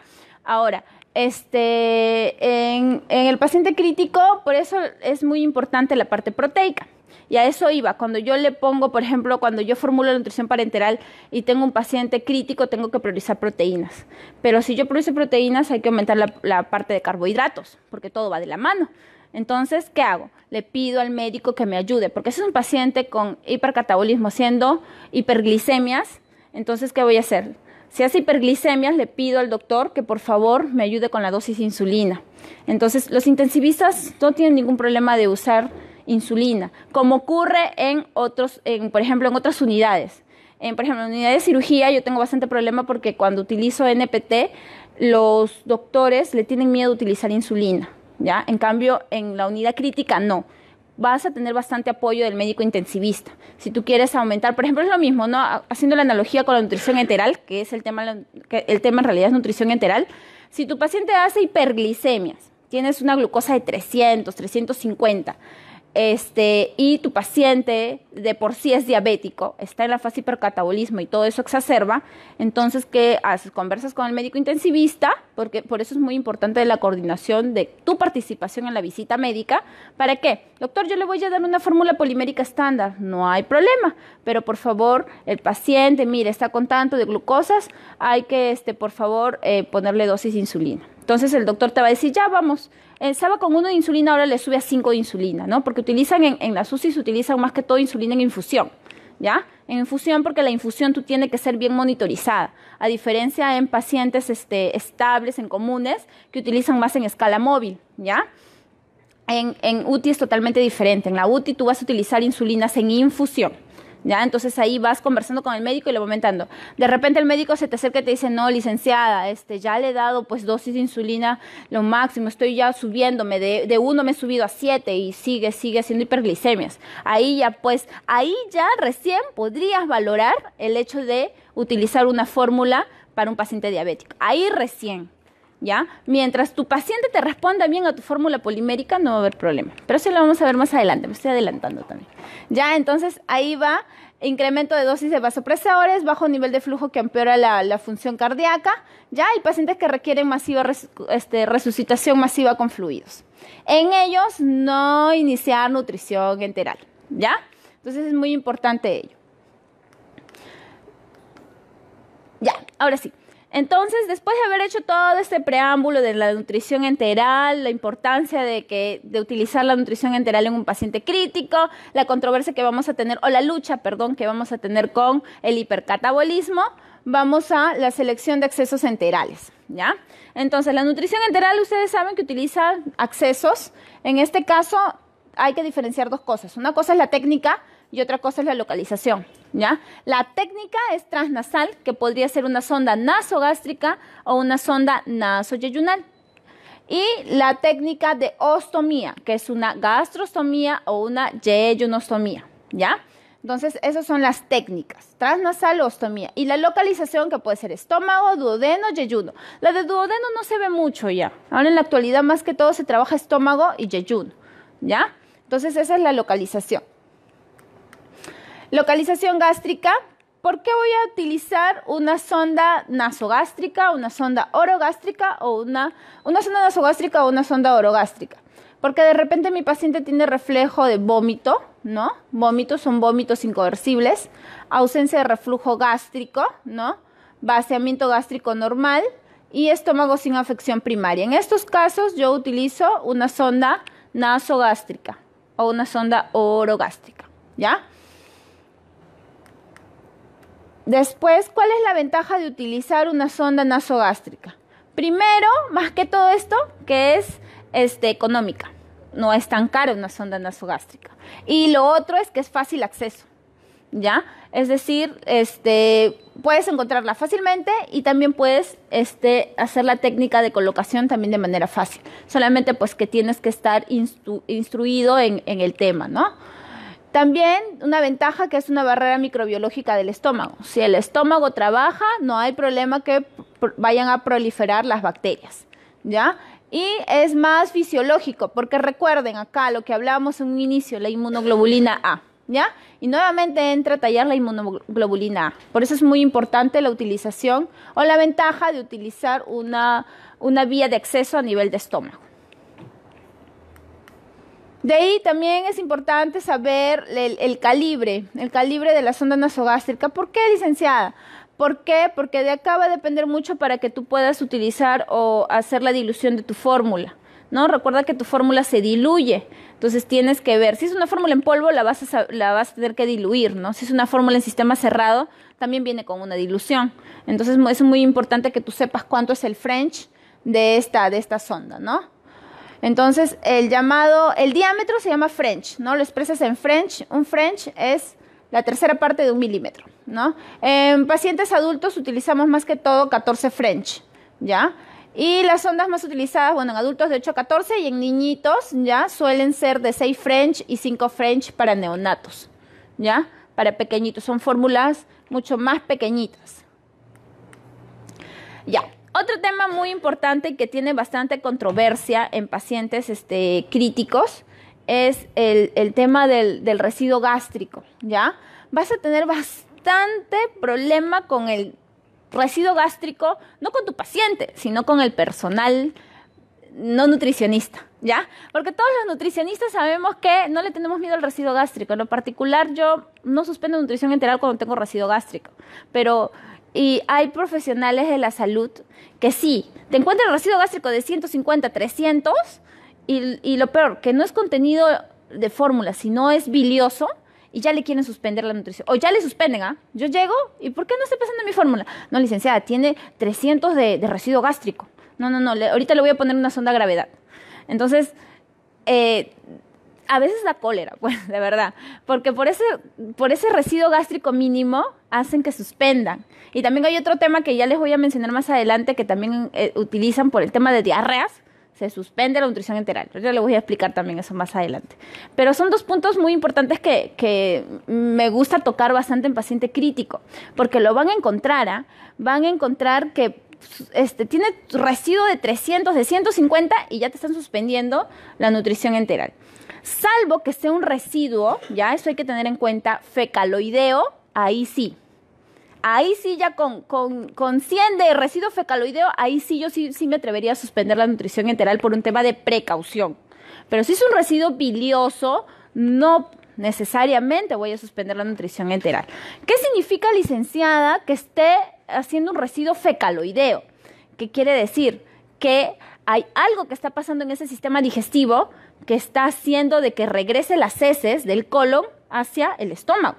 Ahora, este, en, el paciente crítico, por eso es muy importante la parte proteica. Y a eso iba. Cuando yo le pongo, por ejemplo, cuando yo formulo la nutrición parenteral y tengo un paciente crítico, tengo que priorizar proteínas. Pero si yo priorizo proteínas, hay que aumentar la, parte de carbohidratos, porque todo va de la mano. Entonces, ¿qué hago? Le pido al médico que me ayude, porque ese es un paciente con hipercatabolismo, siendo hiperglicemias, entonces, ¿qué voy a hacer? Si hace hiperglicemias, le pido al doctor que por favor me ayude con la dosis de insulina. Entonces, los intensivistas no tienen ningún problema de usar insulina, como ocurre en otros, por ejemplo, en otras unidades. En, por ejemplo, en la unidad de cirugía yo tengo bastante problema porque cuando utilizo NPT, los doctores le tienen miedo a utilizar insulina, ¿ya? En cambio, en la unidad crítica no vas a tener bastante apoyo del médico intensivista. Si tú quieres aumentar, por ejemplo, es lo mismo, ¿no? Haciendo la analogía con la nutrición enteral, que es el tema, el tema en realidad es nutrición enteral. Si tu paciente hace hiperglicemias, tienes una glucosa de 300, 350, este, y tu paciente de por sí es diabético, está en la fase hipercatabolismo y todo eso exacerba, entonces, ¿qué haces? Conversas con el médico intensivista, porque por eso es muy importante la coordinación de tu participación en la visita médica. ¿Para qué? Doctor, yo le voy a dar una fórmula polimérica estándar, no hay problema, pero por favor, el paciente, mire, está con tanto de glucosas, hay que, este, por favor, eh, ponerle dosis de insulina. Entonces el doctor te va a decir, ya vamos, estaba eh, con uno de insulina, ahora le sube a cinco de insulina, ¿no? Porque utilizan en, en las UCI, utilizan más que todo insulina en infusión. ¿ya? En infusión, porque la infusión tú tiene que ser bien monitorizada, a diferencia en pacientes este, estables, en comunes, que utilizan más en escala móvil, ¿ya? En, en UTI es totalmente diferente. En la UTI tú vas a utilizar insulinas en infusión. ¿ya? Entonces ahí vas conversando con el médico y lo comentando. De repente el médico se te acerca y te dice, no, licenciada, este, ya le he dado pues dosis de insulina lo máximo, estoy ya subiéndome, de, de uno me he subido a siete y sigue, sigue haciendo hiperglicemias. Ahí ya pues, ahí ya recién podrías valorar el hecho de utilizar una fórmula para un paciente diabético. Ahí recién. Mientras tu paciente te responda bien a tu fórmula polimérica, no va a haber problema. Pero eso lo vamos a ver más adelante, me estoy adelantando también. Ya, entonces ahí va incremento de dosis de vasopresores, bajo nivel de flujo que empeora la, función cardíaca, ya hay pacientes que requieren masiva este, resucitación masiva con fluidos. En ellos no iniciar nutrición enteral, ¿ya? Entonces es muy importante ello. Ya, ahora sí. Entonces, después de haber hecho todo este preámbulo de la nutrición enteral, la importancia de, que, de utilizar la nutrición enteral en un paciente crítico, la controversia que vamos a tener, o la lucha, perdón, que vamos a tener con el hipercatabolismo, vamos a la selección de accesos enterales, ¿ya? Entonces, la nutrición enteral, ustedes saben que utiliza accesos. En este caso, hay que diferenciar dos cosas. Una cosa es la técnica, y otra cosa es la localización. ¿ya? La técnica es transnasal, que podría ser una sonda nasogástrica o una sonda nasoyeyunal. Y la técnica de ostomía, que es una gastrostomía o una yeyunostomía. ¿ya? Entonces, esas son las técnicas, transnasal o ostomía. Y la localización, que puede ser estómago, duodeno, yeyuno. La de duodeno no se ve mucho ya. Ahora en la actualidad más que todo se trabaja estómago y yeyuno, ¿ya? Entonces, esa es la localización. Localización gástrica. ¿Por qué voy a utilizar una sonda nasogástrica, una sonda orogástrica o una, sonda nasogástrica o una sonda orogástrica? Porque de repente mi paciente tiene reflejo de vómito, ¿no? Vómitos son vómitos incoercibles, ausencia de reflujo gástrico, ¿no? Vaciamiento gástrico normal y estómago sin afección primaria. En estos casos yo utilizo una sonda nasogástrica o una sonda orogástrica, ¿ya? Después, ¿cuál es la ventaja de utilizar una sonda nasogástrica? Primero, más que todo esto, que es este, económica. No es tan cara una sonda nasogástrica. Y lo otro es que es fácil acceso. ¿Ya? Es decir, este, puedes encontrarla fácilmente y también puedes este, hacer la técnica de colocación también de manera fácil. Solamente pues que tienes que estar instruido en el tema, ¿no? También una ventaja que es una barrera microbiológica del estómago. Si el estómago trabaja, no hay problema que vayan a proliferar las bacterias, ¿ya? Y es más fisiológico, porque recuerden acá lo que hablábamos en un inicio, la inmunoglobulina A, ¿ya? Y nuevamente entra a tallar la inmunoglobulina A. Por eso es muy importante la utilización o la ventaja de utilizar una, una vía de acceso a nivel de estómago. De ahí también es importante saber el, calibre, el calibre de la sonda nasogástrica. ¿Por qué, licenciada? ¿Por qué? Porque de acá va a depender mucho para que tú puedas utilizar o hacer la dilución de tu fórmula. ¿no? Recuerda que tu fórmula se diluye. Entonces tienes que ver, si es una fórmula en polvo, la vas a, la vas a tener que diluir, ¿no? Si es una fórmula en sistema cerrado, también viene con una dilución. Entonces es muy importante que tú sepas cuánto es el French de esta, de esta sonda, ¿no? Entonces, el llamado, el diámetro se llama French, ¿no? Lo expresas en French. Un French es la tercera parte de un milímetro, ¿no? En pacientes adultos utilizamos más que todo 14 French, ¿ya? Y las ondas más utilizadas, bueno, en adultos de 8 a 14 y en niñitos, ¿ya? Suelen ser de 6 French y 5 French para neonatos, ¿ya? Para pequeñitos, son fórmulas mucho más pequeñitas. Ya, otro tema muy importante que tiene bastante controversia en pacientes este, críticos es el, tema del, residuo gástrico, ¿ya? Vas a tener bastante problema con el residuo gástrico, no con tu paciente, sino con el personal no nutricionista, ¿ya? Porque todos los nutricionistas sabemos que no le tenemos miedo al residuo gástrico. En lo particular, yo no suspendo nutrición enteral cuando tengo residuo gástrico, pero y hay profesionales de la salud que sí, te encuentran residuo gástrico de 150, 300 y, y lo peor, que no es contenido de fórmula, sino es bilioso y ya le quieren suspender la nutrición. O ya le suspenden, ¿ah? Yo llego y ¿por qué no está pasando mi fórmula? No, licenciada, tiene 300 de, de residuo gástrico. No, no, no, ahorita le voy a poner una sonda gravedad. Entonces, eh, a veces la cólera, pues, [laughs] de verdad. Porque por ese, por ese residuo gástrico mínimo hacen que suspendan. Y también hay otro tema que ya les voy a mencionar más adelante que también eh, utilizan por el tema de diarreas. Se suspende la nutrición enteral. Yo les voy a explicar también eso más adelante. Pero son dos puntos muy importantes que, me gusta tocar bastante en paciente crítico, porque lo van a encontrar, ¿ah? van a encontrar que este, tiene residuo de 300, de 150 y ya te están suspendiendo la nutrición enteral. Salvo que sea un residuo, ya eso hay que tener en cuenta, fecaloideo, ahí sí, ahí sí ya con, con, residuo fecaloideo, ahí sí yo sí, sí me atrevería a suspender la nutrición enteral por un tema de precaución. Pero si es un residuo bilioso, no necesariamente voy a suspender la nutrición enteral. ¿Qué significa, licenciada, que esté haciendo un residuo fecaloideo? ¿Qué quiere decir? Que hay algo que está pasando en ese sistema digestivo que está haciendo de que regrese las heces del colon hacia el estómago.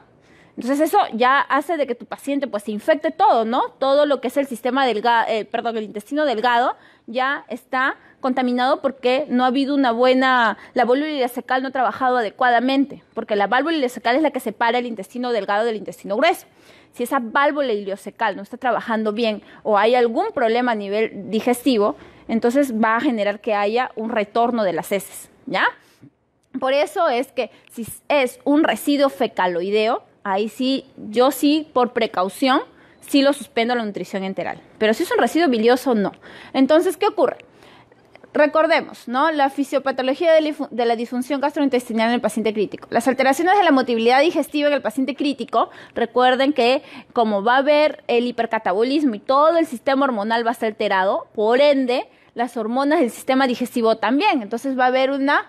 Entonces eso ya hace de que tu paciente pues se infecte todo, ¿no? Todo lo que es el sistema delgado, eh, perdón, el intestino delgado ya está contaminado porque no ha habido una buena, la válvula ileocecal no ha trabajado adecuadamente, porque la válvula ileocecal es la que separa el intestino delgado del intestino grueso. Si esa válvula ileocecal no está trabajando bien o hay algún problema a nivel digestivo, entonces va a generar que haya un retorno de las heces, ¿ya? Por eso es que si es un residuo fecaloideo, ahí sí, yo sí, por precaución, sí lo suspendo la nutrición enteral. Pero si es un residuo bilioso, no. Entonces, ¿qué ocurre? Recordemos, ¿no? La fisiopatología de la disfunción gastrointestinal en el paciente crítico. Las alteraciones de la motilidad digestiva en el paciente crítico, recuerden que como va a haber el hipercatabolismo y todo el sistema hormonal va a estar alterado, por ende, las hormonas del sistema digestivo también. Entonces va a haber una,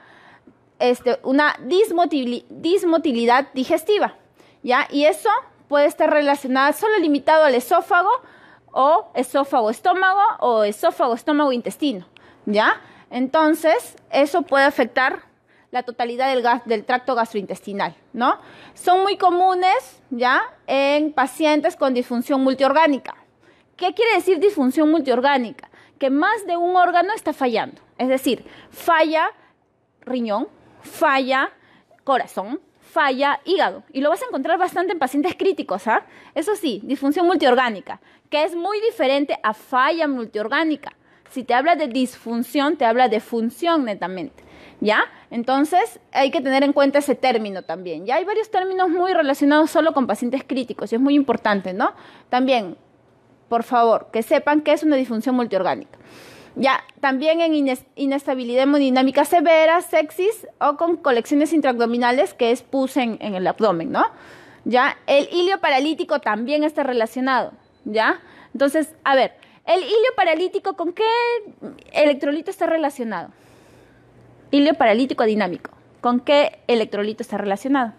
este, una dismotilidad digestiva. ¿ya? Y eso puede estar relacionado solo limitado al esófago o esófago-estómago o esófago-estómago-intestino, ¿ya? Entonces, eso puede afectar la totalidad del, tracto gastrointestinal, ¿no? Son muy comunes, ¿ya? En pacientes con disfunción multiorgánica. ¿Qué quiere decir disfunción multiorgánica? Que más de un órgano está fallando. Es decir, falla riñón, falla corazón, falla hígado. Y lo vas a encontrar bastante en pacientes críticos, ¿ah? Eso sí, disfunción multiorgánica, que es muy diferente a falla multiorgánica. Si te habla de disfunción, te habla de función netamente. ¿Ya? Entonces hay que tener en cuenta ese término también. Ya hay varios términos muy relacionados solo con pacientes críticos y es muy importante, ¿no? También, por favor, que sepan qué es una disfunción multiorgánica. Ya, también en inestabilidad hemodinámica severa, sexis o con colecciones intraabdominales que es pus en, el abdomen, ¿no? Ya, el hilio paralítico también está relacionado, ¿ya? Entonces, a ver, el hilio paralítico con qué electrolito está relacionado? Hilio paralítico dinámico. ¿Con qué electrolito está relacionado?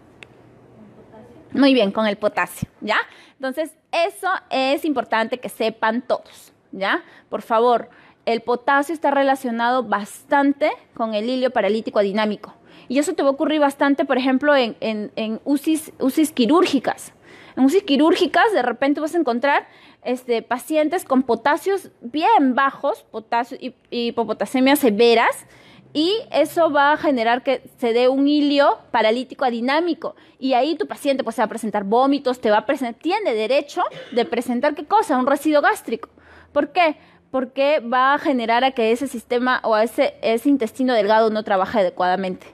Muy bien, con el potasio, ¿ya? Entonces, eso es importante que sepan todos, ¿ya? Por favor, el potasio está relacionado bastante con el hilio paralítico adinámico. Y eso te va a ocurrir bastante, por ejemplo, en, en, UCIs, quirúrgicas. En UCIs quirúrgicas de repente vas a encontrar este, pacientes con potasios bien bajos, potasio, hipopotasemias severas, y eso va a generar que se dé un hilio paralítico adinámico. Y ahí tu paciente pues, se va a presentar vómitos, te va a presentar, tiene derecho de presentar qué cosa, un residuo gástrico. ¿Por qué? porque va a generar a que ese sistema o a ese, intestino delgado no trabaje adecuadamente.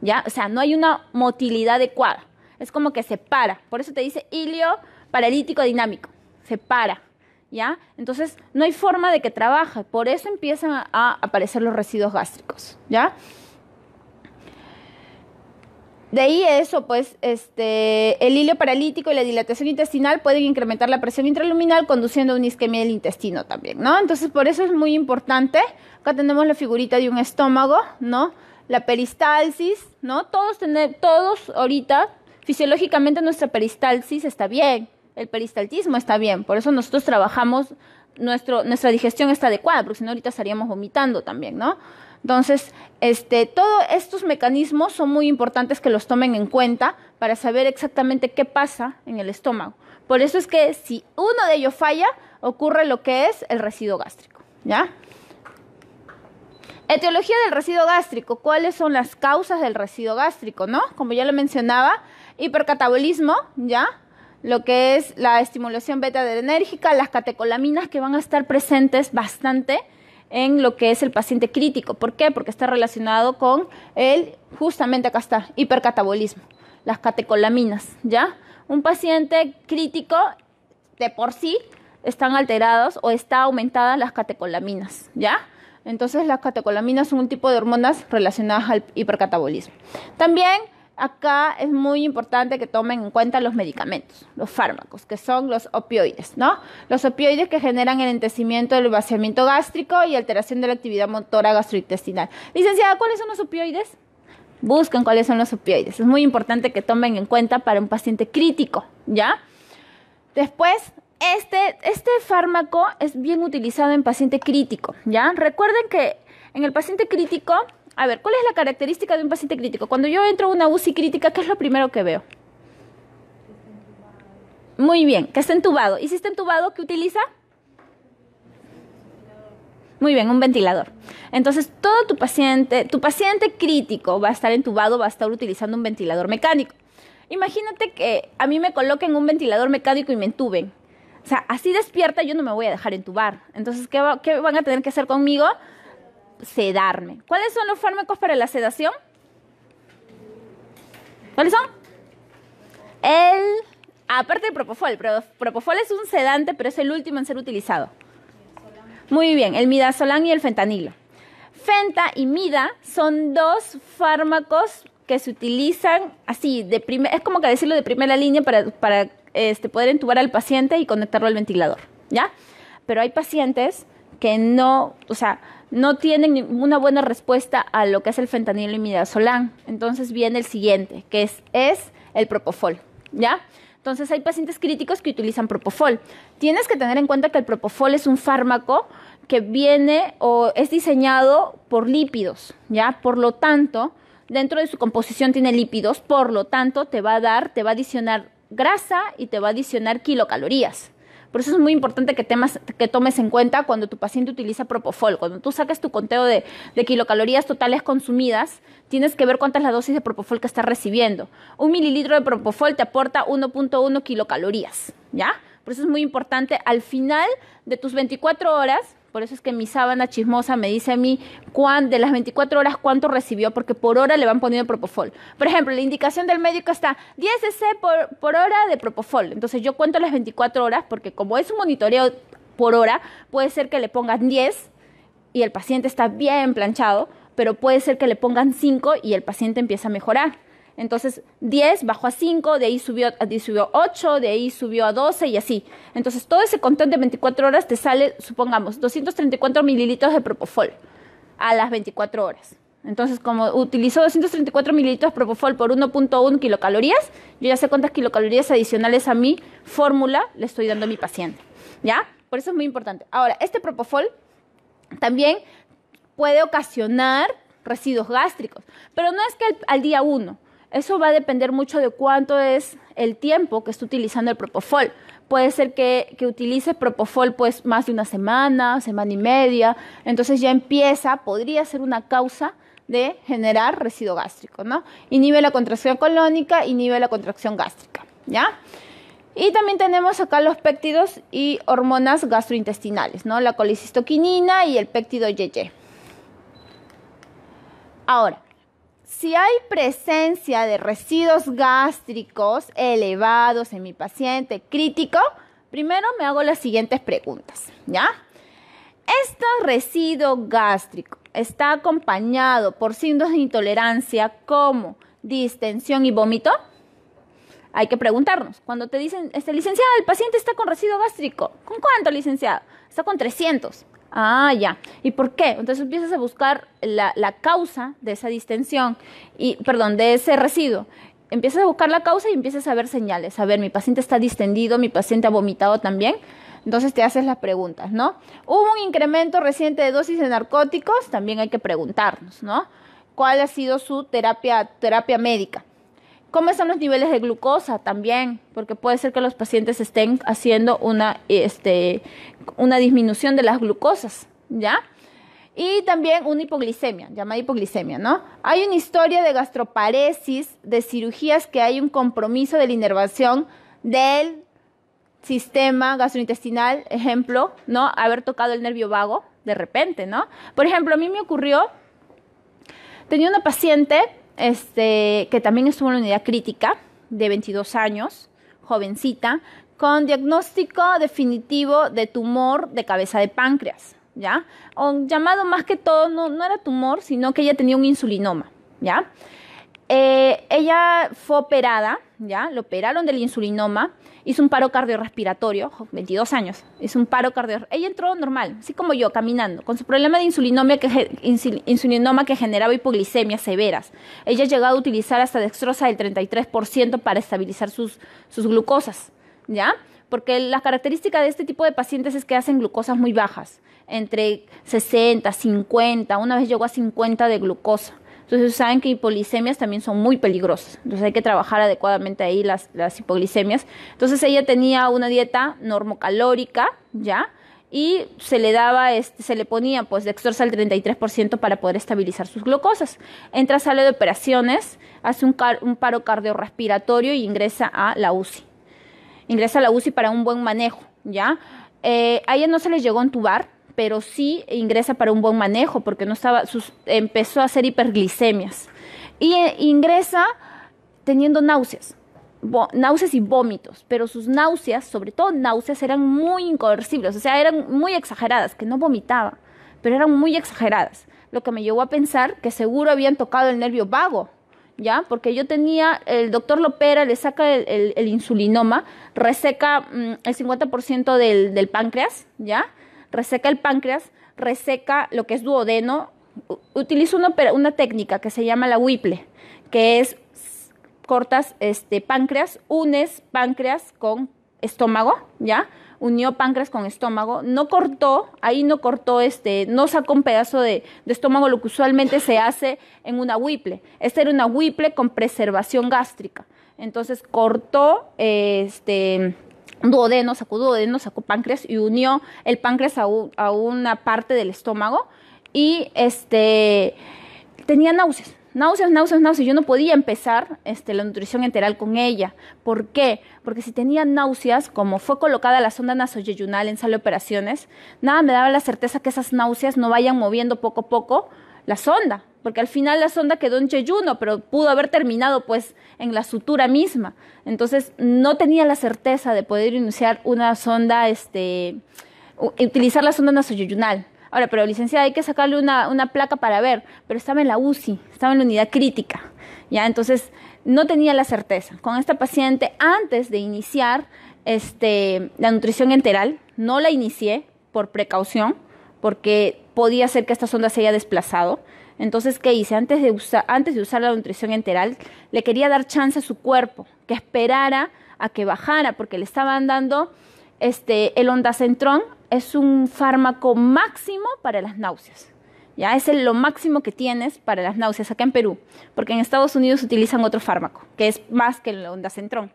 ¿Ya? O sea, no hay una motilidad adecuada. Es como que se para. Por eso te dice ilio paralítico dinámico. Se para. ¿Ya? Entonces, no hay forma de que trabaje. Por eso empiezan a aparecer los residuos gástricos. ¿Ya? De ahí eso, pues, este, el hilo paralítico y la dilatación intestinal pueden incrementar la presión intraluminal conduciendo a una isquemia del intestino también, ¿no? Entonces, por eso es muy importante. Acá tenemos la figurita de un estómago, ¿no? La peristalsis, ¿no? Todos, tener, todos ahorita, fisiológicamente nuestra peristalsis está bien, el peristaltismo está bien, por eso nosotros trabajamos, nuestro, nuestra digestión está adecuada, porque si no ahorita estaríamos vomitando también, ¿no? Entonces, este, todos estos mecanismos son muy importantes que los tomen en cuenta para saber exactamente qué pasa en el estómago. Por eso es que si uno de ellos falla, ocurre lo que es el residuo gástrico, ¿ya? Etiología del residuo gástrico. ¿Cuáles son las causas del residuo gástrico, no? Como ya lo mencionaba, hipercatabolismo, ¿ya? Lo que es la estimulación beta adrenérgica, las catecolaminas que van a estar presentes bastante en lo que es el paciente crítico. ¿Por qué? Porque está relacionado con el, justamente acá está, hipercatabolismo, las catecolaminas, ¿ya? Un paciente crítico de por sí están alterados o está aumentada las catecolaminas, ¿ya? Entonces las catecolaminas son un tipo de hormonas relacionadas al hipercatabolismo. También acá es muy importante que tomen en cuenta los medicamentos, los fármacos, que son los opioides, ¿no? Los opioides que generan el entecimiento del vaciamiento gástrico y alteración de la actividad motora gastrointestinal. Licenciada, ¿cuáles son los opioides? Busquen cuáles son los opioides. Es muy importante que tomen en cuenta para un paciente crítico, ¿ya? Después, este, este fármaco es bien utilizado en paciente crítico, ¿ya? Recuerden que en el paciente crítico a ver, ¿cuál es la característica de un paciente crítico? Cuando yo entro a una UCI crítica, ¿qué es lo primero que veo? Muy bien, que está entubado. ¿Y si está entubado, qué utiliza? Muy bien, un ventilador. Entonces, todo tu paciente, tu paciente crítico va a estar entubado, va a estar utilizando un ventilador mecánico. Imagínate que a mí me coloquen un ventilador mecánico y me entuben. O sea, así despierta yo no me voy a dejar entubar. Entonces, ¿qué, qué van a tener que hacer conmigo? sedarme. ¿Cuáles son los fármacos para la sedación? ¿Cuáles son? El, aparte del propofol, pero propofol es un sedante, pero es el último en ser utilizado. Muy bien, el midazolam y el fentanilo. Fenta y mida son dos fármacos que se utilizan así, de es como que decirlo de primera línea para, este, poder entubar al paciente y conectarlo al ventilador, ¿ya? Pero hay pacientes que no, o sea, no tienen ninguna buena respuesta a lo que es el fentanilo y midazolam. Entonces viene el siguiente, que es, es el propofol, ¿ya? Entonces hay pacientes críticos que utilizan propofol. Tienes que tener en cuenta que el propofol es un fármaco que viene o es diseñado por lípidos, ¿ya? Por lo tanto, dentro de su composición tiene lípidos, por lo tanto te va a dar, te va a adicionar grasa y te va a adicionar kilocalorías. Por eso es muy importante que, temas, que tomes en cuenta cuando tu paciente utiliza propofol. Cuando tú saques tu conteo de, de kilocalorías totales consumidas, tienes que ver cuánta es la dosis de propofol que estás recibiendo. Un mililitro de propofol te aporta 1.1 kilocalorías, ¿ya? Por eso es muy importante al final de tus 24 horas por eso es que mi sábana chismosa me dice a mí cuán, de las 24 horas cuánto recibió, porque por hora le van poniendo propofol. Por ejemplo, la indicación del médico está 10 cc por hora de propofol. Entonces yo cuento las 24 horas, porque como es un monitoreo por hora, puede ser que le pongan 10 y el paciente está bien planchado, pero puede ser que le pongan 5 y el paciente empieza a mejorar. Entonces 10 bajó a 5, de ahí subió a, 8, de ahí subió a 12 y así. Entonces todo ese conteo de 24 horas te sale, supongamos, 234 mililitros de propofol a las 24 horas. Entonces, como utilizó 234 mililitros de propofol por 1.1 kilocalorías, yo ya sé cuántas kilocalorías adicionales a mi fórmula le estoy dando a mi paciente. ¿Ya? Por eso es muy importante. Ahora, este propofol también puede ocasionar residuos gástricos, pero no es que al, al día 1 eso va a depender mucho de cuánto es el tiempo que está utilizando el propofol. Puede ser que, utilice propofol pues más de una semana, semana y media. Entonces ya empieza, podría ser una causa de generar residuo gástrico, ¿no? Inhibe la contracción colónica, inhibe la contracción gástrica, ¿ya? Y también tenemos acá los péptidos y hormonas gastrointestinales, ¿no? La colicistoquinina y el péptido YY. Ahora, si hay presencia de residuos gástricos elevados en mi paciente crítico, primero me hago las siguientes preguntas, ¿ya? Este residuo gástrico está acompañado por signos de intolerancia como distensión y vómito. Hay que preguntarnos, cuando te dicen, este licenciado, el paciente está con residuo gástrico, ¿con cuánto licenciado? Está con 300. Ah, ya. ¿Y por qué? Entonces empiezas a buscar la, causa de esa distensión, y, perdón, de ese residuo. Empiezas a buscar la causa y empiezas a ver señales. A ver, mi paciente está distendido, mi paciente ha vomitado también. Entonces te haces las preguntas, ¿no? Hubo un incremento reciente de dosis de narcóticos, también hay que preguntarnos, ¿no? ¿Cuál ha sido su terapia, terapia médica? cómo están los niveles de glucosa también, porque puede ser que los pacientes estén haciendo una, este, una disminución de las glucosas, ¿ya? Y también una hipoglicemia, llamada hipoglicemia, ¿no? Hay una historia de gastroparesis, de cirugías que hay un compromiso de la inervación del sistema gastrointestinal, ejemplo, ¿no? Haber tocado el nervio vago de repente, ¿no? Por ejemplo, a mí me ocurrió, tenía una paciente este, que también estuvo en la unidad crítica de 22 años, jovencita, con diagnóstico definitivo de tumor de cabeza de páncreas, ¿ya? llamado más que todo, no, era tumor, sino que ella tenía un insulinoma, ¿ya? Eh, ella fue operada, ¿ya? Lo operaron del insulinoma hizo un paro cardiorrespiratorio, 22 años, hizo un paro cardiorrespiratorio. Ella entró normal, así como yo, caminando, con su problema de insulinomia que, insulinoma que generaba hipoglicemias severas. Ella ha llegado a utilizar hasta dextrosa del 33% para estabilizar sus, sus glucosas, ¿ya? Porque la característica de este tipo de pacientes es que hacen glucosas muy bajas, entre 60, 50, una vez llegó a 50 de glucosa. Entonces saben que hipoglicemias también son muy peligrosas. Entonces hay que trabajar adecuadamente ahí las, hipoglicemias. Entonces ella tenía una dieta normocalórica, ¿ya? y se le daba, este, se le ponía pues dextrosa al 33% para poder estabilizar sus glucosas. Entra, sale de operaciones, hace un, paro cardiorrespiratorio y ingresa a la UCI. Ingresa a la UCI para un buen manejo, ¿ya? Eh, a ella no se le llegó a entubar, pero sí ingresa para un buen manejo porque no estaba, sus, empezó a hacer hiperglicemias. Y eh, ingresa teniendo náuseas, náuseas y vómitos, pero sus náuseas, sobre todo náuseas, eran muy incoercibles, o sea, eran muy exageradas, que no vomitaba, pero eran muy exageradas. Lo que me llevó a pensar que seguro habían tocado el nervio vago, ¿ya? Porque yo tenía, el doctor Lopera le saca el, insulinoma, reseca mm, el 50% del páncreas, ¿ya? reseca el páncreas, reseca lo que es duodeno. utiliza una, técnica que se llama la Whipple, que es cortas este páncreas, unes páncreas con estómago, ¿ya? Unió páncreas con estómago, no cortó, ahí no cortó este, no sacó un pedazo de, estómago, lo que usualmente se hace en una Whipple, Esta era una Whipple con preservación gástrica. Entonces cortó este duodeno, sacó duodeno, sacó páncreas y unió el páncreas a, una parte del estómago y este tenía náuseas. Náuseas, náuseas, náuseas. Yo no podía empezar este, la nutrición enteral con ella. ¿Por qué? Porque si tenía náuseas, como fue colocada la sonda nasoyeyunal en sal de operaciones, nada me daba la certeza que esas náuseas no vayan moviendo poco a poco la sonda porque al final la sonda quedó en Cheyuno, pero pudo haber terminado pues en la sutura misma. Entonces no tenía la certeza de poder iniciar una sonda, este, utilizar la sonda nasoyunal. Ahora, pero licenciada, hay que sacarle una, una, placa para ver, pero estaba en la UCI, estaba en la unidad crítica, ¿ya? Entonces no tenía la certeza. Con esta paciente, antes de iniciar este, la nutrición enteral, no la inicié por precaución, porque podía ser que esta sonda se haya desplazado. Entonces, ¿qué hice? Antes de, usar, antes de usar la nutrición enteral, le quería dar chance a su cuerpo, que esperara a que bajara, porque le estaban dando este, el ondacentrón, es un fármaco máximo para las náuseas. Ya es lo máximo que tienes para las náuseas acá en Perú, porque en Estados Unidos utilizan otro fármaco, que es más que el ondacentrón.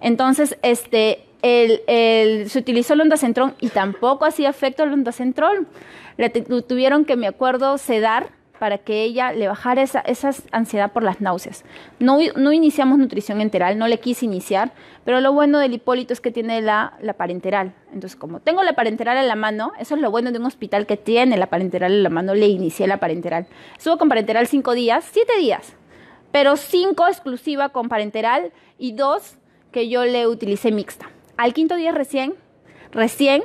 Entonces, este, se utilizó el ondacentrón y tampoco hacía efecto el ondacentrón. Le tuvieron que, me acuerdo, sedar para que ella le bajara esa, ansiedad por las náuseas. No, iniciamos nutrición enteral, no le quise iniciar, pero lo bueno del hipólito es que tiene la, parenteral. Entonces, como tengo la parenteral en la mano, eso es lo bueno de un hospital que tiene la parenteral en la mano, le inicié la parenteral. Subo con parenteral cinco días, siete días, pero cinco exclusiva con parenteral y dos que yo le utilicé mixta. Al quinto día recién, recién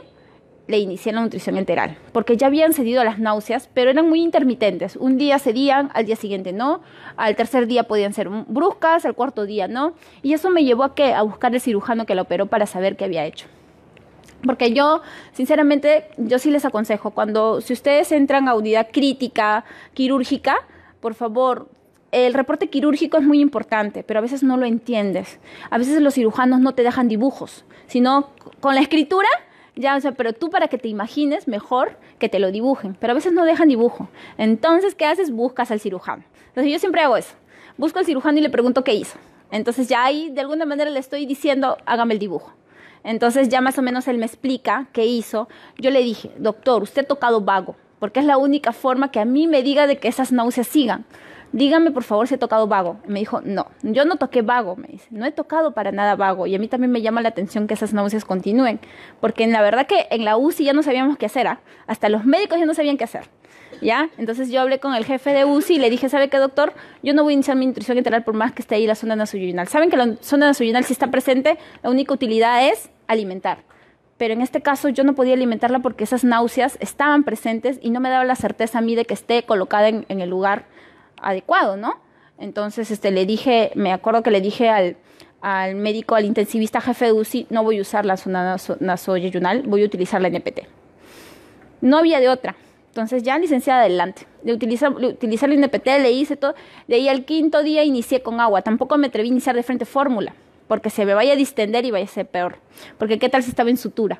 le inicié la nutrición enteral, porque ya habían cedido a las náuseas, pero eran muy intermitentes. Un día cedían, al día siguiente no, al tercer día podían ser bruscas, al cuarto día no, y eso me llevó a que a buscar el cirujano que la operó para saber qué había hecho. Porque yo, sinceramente, yo sí les aconsejo, cuando si ustedes entran a unidad crítica quirúrgica, por favor, el reporte quirúrgico es muy importante, pero a veces no lo entiendes. A veces los cirujanos no te dejan dibujos, sino con la escritura ya, o pero tú para que te imagines mejor que te lo dibujen, pero a veces no dejan dibujo. Entonces, ¿qué haces? Buscas al cirujano. Entonces, yo siempre hago eso. Busco al cirujano y le pregunto qué hizo. Entonces, ya ahí de alguna manera le estoy diciendo, hágame el dibujo. Entonces, ya más o menos él me explica qué hizo. Yo le dije, doctor, usted ha tocado vago, porque es la única forma que a mí me diga de que esas náuseas sigan dígame por favor si he tocado vago. me dijo, no, yo no toqué vago, me dice, no he tocado para nada vago. Y a mí también me llama la atención que esas náuseas continúen, porque en la verdad que en la UCI ya no sabíamos qué hacer, ¿ah? hasta los médicos ya no sabían qué hacer. ¿Ya? Entonces yo hablé con el jefe de UCI y le dije, ¿sabe qué, doctor? Yo no voy a iniciar mi nutrición enteral por más que esté ahí la zona nasoyunal. Saben que la zona nasoyunal, si está presente, la única utilidad es alimentar pero en este caso yo no podía alimentarla porque esas náuseas estaban presentes y no me daba la certeza a mí de que esté colocada en el lugar adecuado, ¿no? Entonces, este, le dije, me acuerdo que le dije al, médico, al intensivista jefe de UCI, no voy a usar la zona naso, voy a utilizar la NPT. No había de otra. Entonces, ya licenciada adelante. le utilizar, utilizar la NPT, le hice todo. De ahí al quinto día inicié con agua. Tampoco me atreví a iniciar de frente fórmula, porque se me vaya a distender y vaya a ser peor. Porque qué tal si estaba en sutura.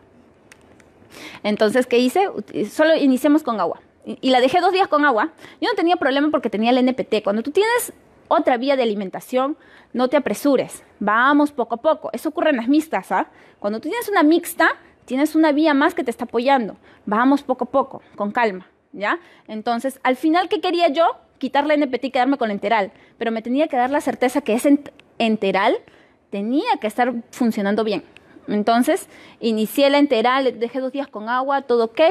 Entonces, ¿qué hice? Solo iniciamos con agua y, la dejé dos días con agua, yo no tenía problema porque tenía el NPT. Cuando tú tienes otra vía de alimentación, no te apresures, vamos poco a poco. Eso ocurre en las mixtas, ¿ah? Cuando tú tienes una mixta, tienes una vía más que te está apoyando, vamos poco a poco, con calma, ¿ya? Entonces, al final, ¿qué quería yo? Quitar la NPT y quedarme con la enteral, pero me tenía que dar la certeza que ese enteral tenía que estar funcionando bien. Entonces, inicié la enteral, dejé dos días con agua, todo ok,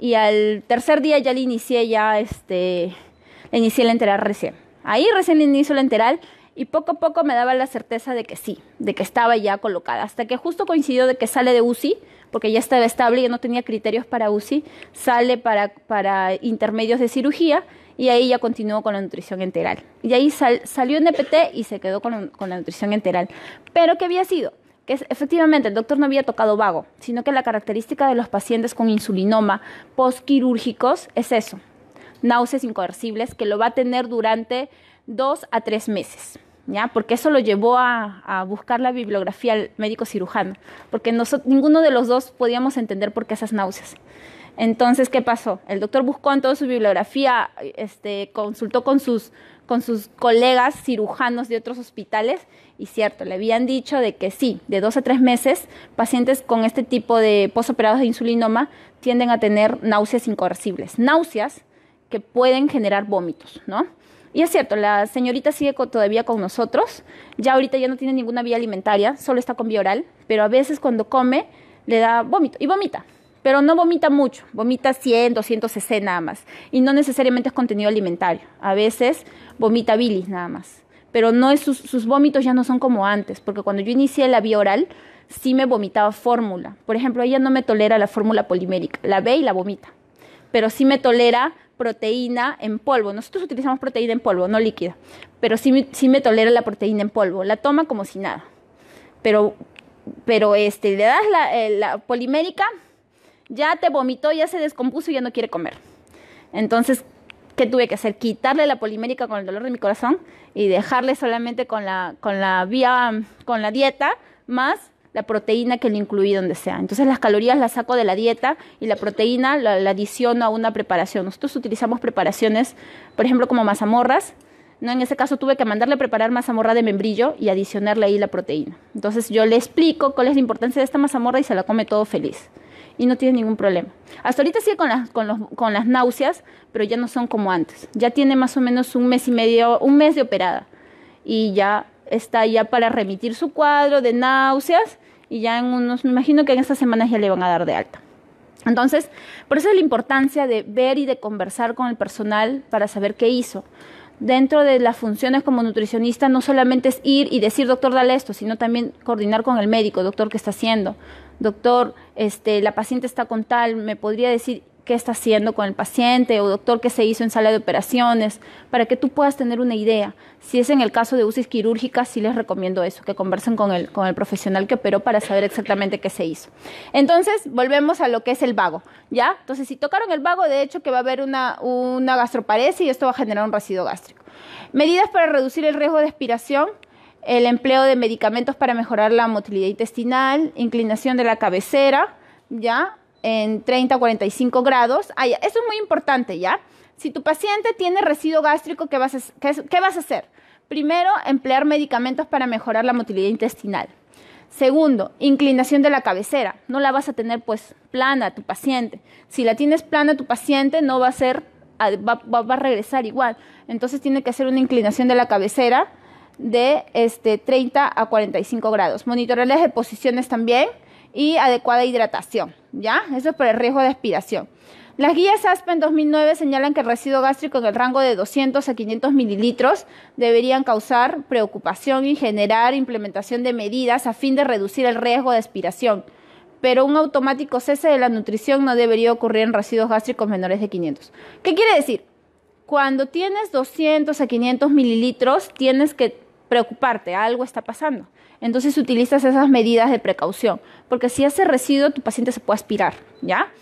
y al tercer día ya le inicié ya este le inicié la enteral recién. Ahí recién le inicio la enteral y poco a poco me daba la certeza de que sí, de que estaba ya colocada, hasta que justo coincidió de que sale de UCI, porque ya estaba estable, ya no tenía criterios para UCI, sale para, para intermedios de cirugía y ahí ya continuó con la nutrición enteral. Y ahí salió en EPT y se quedó con, con la nutrición enteral. Pero ¿qué había sido? efectivamente el doctor no había tocado vago, sino que la característica de los pacientes con insulinoma postquirúrgicos es eso, náuseas incoercibles, que lo va a tener durante dos a tres meses. ¿Ya? Porque eso lo llevó a, buscar la bibliografía al médico cirujano, porque ninguno de los dos podíamos entender por qué esas náuseas. Entonces, ¿qué pasó? El doctor buscó en toda su bibliografía, este, consultó con sus con sus colegas cirujanos de otros hospitales y cierto, le habían dicho de que sí, de dos a tres meses, pacientes con este tipo de posoperados de insulinoma tienden a tener náuseas incorrecibles, náuseas que pueden generar vómitos, ¿no? Y es cierto, la señorita sigue todavía con nosotros, ya ahorita ya no tiene ninguna vía alimentaria, solo está con vía oral, pero a veces cuando come le da vómito y vomita pero no vomita mucho, vomita 100, 200 cc nada más. Y no necesariamente es contenido alimentario, a veces vomita bilis nada más. Pero no es sus, vómitos ya no son como antes, porque cuando yo inicié la vía oral, sí me vomitaba fórmula. Por ejemplo, ella no me tolera la fórmula polimérica, la ve y la vomita. Pero sí me tolera proteína en polvo. Nosotros utilizamos proteína en polvo, no líquida. Pero sí, sí me tolera la proteína en polvo. La toma como si nada. Pero, pero este, le das la, eh, la polimérica, ya te vomitó, ya se descompuso y ya no quiere comer. Entonces, ¿qué tuve que hacer? Quitarle la polimérica con el dolor de mi corazón y dejarle solamente con la, con la vía, con la dieta, más la proteína que le incluí donde sea. Entonces las calorías las saco de la dieta y la proteína la, adición adiciono a una preparación. Nosotros utilizamos preparaciones, por ejemplo, como mazamorras. ¿no? En ese caso tuve que mandarle preparar mazamorra de membrillo y adicionarle ahí la proteína. Entonces yo le explico cuál es la importancia de esta mazamorra y se la come todo feliz y no tiene ningún problema. Hasta ahorita sigue con las, con, los, con las náuseas, pero ya no son como antes. Ya tiene más o menos un mes y medio, un mes de operada. Y ya está ya para remitir su cuadro de náuseas y ya en unos, me imagino que en estas semanas ya le van a dar de alta. Entonces, por eso es la importancia de ver y de conversar con el personal para saber qué hizo. Dentro de las funciones como nutricionista no solamente es ir y decir, doctor, dale esto, sino también coordinar con el médico, doctor, ¿qué está haciendo? Doctor, este, la paciente está con tal, me podría decir qué está haciendo con el paciente o doctor qué se hizo en sala de operaciones, para que tú puedas tener una idea. Si es en el caso de UCI quirúrgica, sí les recomiendo eso, que conversen con el, con el profesional que operó para saber exactamente qué se hizo. Entonces, volvemos a lo que es el vago, ¿ya? Entonces, si tocaron el vago, de hecho que va a haber una, una gastroparesia y esto va a generar un residuo gástrico. Medidas para reducir el riesgo de aspiración el empleo de medicamentos para mejorar la motilidad intestinal, inclinación de la cabecera, ¿ya? En 30 a 45 grados. Ah, eso es muy importante, ¿ya? Si tu paciente tiene residuo gástrico, ¿qué vas a, vas a hacer? Primero, emplear medicamentos para mejorar la motilidad intestinal. Segundo, inclinación de la cabecera. No la vas a tener pues plana tu paciente. Si la tienes plana tu paciente no va a ser, ah, va, va, a regresar igual. Entonces tiene que hacer una inclinación de la cabecera de este, 30 a 45 grados. Monitorearles de posiciones también y adecuada hidratación, ¿ya? Eso es por el riesgo de aspiración. Las guías Aspen 2009 señalan que el residuo gástrico en el rango de 200 a 500 mililitros deberían causar preocupación y generar implementación de medidas a fin de reducir el riesgo de aspiración. Pero un automático cese de la nutrición no debería ocurrir en residuos gástricos menores de 500. ¿Qué quiere decir? Cuando tienes 200 a 500 mililitros, tienes que preocuparte, algo está pasando. Entonces utilizas esas medidas de precaución, porque si hace residuo tu paciente se puede aspirar, ¿ya?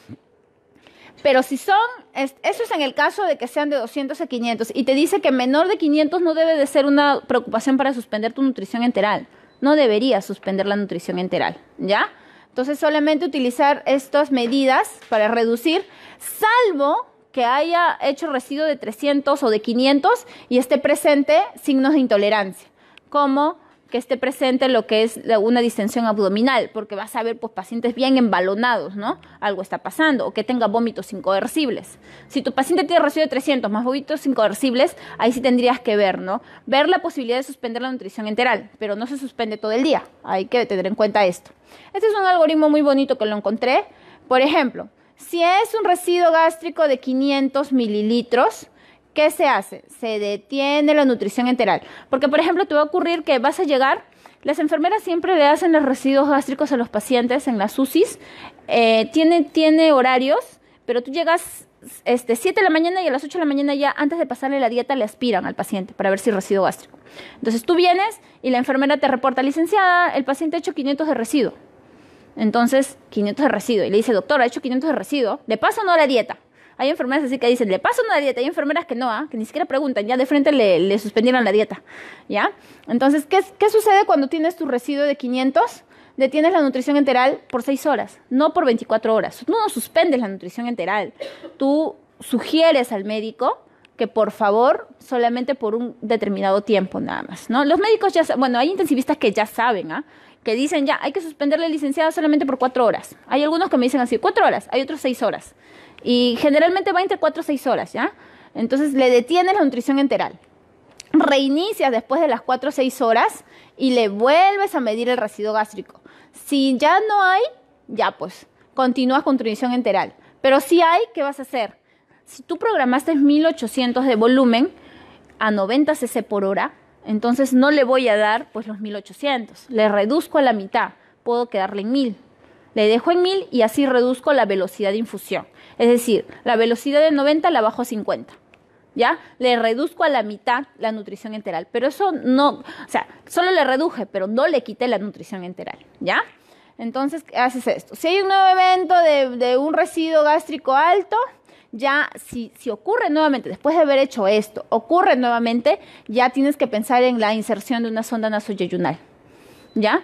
Pero si son, eso es en el caso de que sean de 200 a 500 y te dice que menor de 500 no debe de ser una preocupación para suspender tu nutrición enteral. No debería suspender la nutrición enteral, ¿ya? Entonces solamente utilizar estas medidas para reducir, salvo que haya hecho residuo de 300 o de 500 y esté presente signos de intolerancia como que esté presente lo que es una distensión abdominal, porque vas a ver pues, pacientes bien embalonados, ¿no? Algo está pasando, o que tenga vómitos incoercibles. Si tu paciente tiene residuo de 300 más vómitos incoercibles, ahí sí tendrías que ver, ¿no? Ver la posibilidad de suspender la nutrición enteral, pero no se suspende todo el día, hay que tener en cuenta esto. Este es un algoritmo muy bonito que lo encontré. Por ejemplo, si es un residuo gástrico de 500 mililitros, ¿Qué se hace? Se detiene la nutrición enteral. Porque, por ejemplo, te va a ocurrir que vas a llegar, las enfermeras siempre le hacen los residuos gástricos a los pacientes en las UCIs, eh, tiene, tiene horarios, pero tú llegas este, 7 de la mañana y a las 8 de la mañana ya antes de pasarle la dieta le aspiran al paciente para ver si residuo gástrico. Entonces tú vienes y la enfermera te reporta, licenciada, el paciente ha hecho 500 de residuo. Entonces, 500 de residuo. Y le dice, doctor, ha hecho 500 de residuo. ¿Le pasa o no la dieta? Hay enfermeras así que dicen, le paso una dieta. Hay enfermeras que no, ¿ah? que ni siquiera preguntan, ya de frente le, suspendieron la dieta. ¿Ya? Entonces, ¿qué, sucede cuando tienes tu residuo de 500? detienes la nutrición enteral por 6 horas, no por 24 horas. Tú no suspendes la nutrición enteral. Tú sugieres al médico que por favor, solamente por un determinado tiempo nada más, ¿no? Los médicos ya, bueno, hay intensivistas que ya saben, ¿ah? Que dicen ya, hay que suspenderle licenciado solamente por cuatro horas. Hay algunos que me dicen así, cuatro horas, hay otros seis horas. Y generalmente va entre 4 o 6 horas, ¿ya? Entonces le detienes la nutrición enteral. Reinicias después de las 4 o 6 horas y le vuelves a medir el residuo gástrico. Si ya no hay, ya pues, continúas con nutrición enteral. Pero si hay, ¿qué vas a hacer? Si tú programaste 1800 de volumen a 90 cc por hora, entonces no le voy a dar pues los 1800, le reduzco a la mitad, puedo quedarle en 1000. Le dejo en 1000 y así reduzco la velocidad de infusión. Es decir, la velocidad de 90 la bajo a 50. ¿Ya? Le reduzco a la mitad la nutrición enteral. Pero eso no, o sea, solo le reduje, pero no le quité la nutrición enteral. ¿Ya? Entonces, haces esto. Si hay un nuevo evento de, un residuo gástrico alto, ya si, ocurre nuevamente, después de haber hecho esto, ocurre nuevamente, ya tienes que pensar en la inserción de una sonda nasoyeyunal. ¿Ya?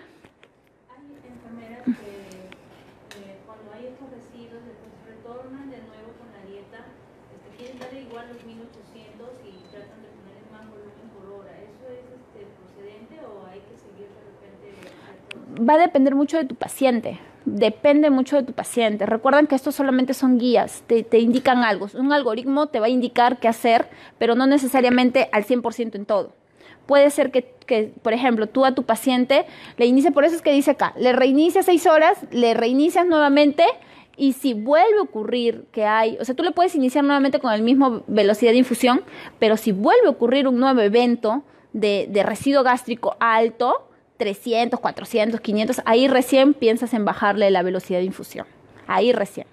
va a depender mucho de tu paciente. Depende mucho de tu paciente. Recuerden que estos solamente son guías, te, indican algo. Un algoritmo te va a indicar qué hacer, pero no necesariamente al 100% en todo. Puede ser que, por ejemplo, tú a tu paciente le inicies por eso es que dice acá, le reinicias seis horas, le reinicias nuevamente y si vuelve a ocurrir que hay, o sea, tú le puedes iniciar nuevamente con el mismo velocidad de infusión, pero si vuelve a ocurrir un nuevo evento de, de residuo gástrico alto, 300, 400, 500, ahí recién piensas en bajarle la velocidad de infusión. Ahí recién.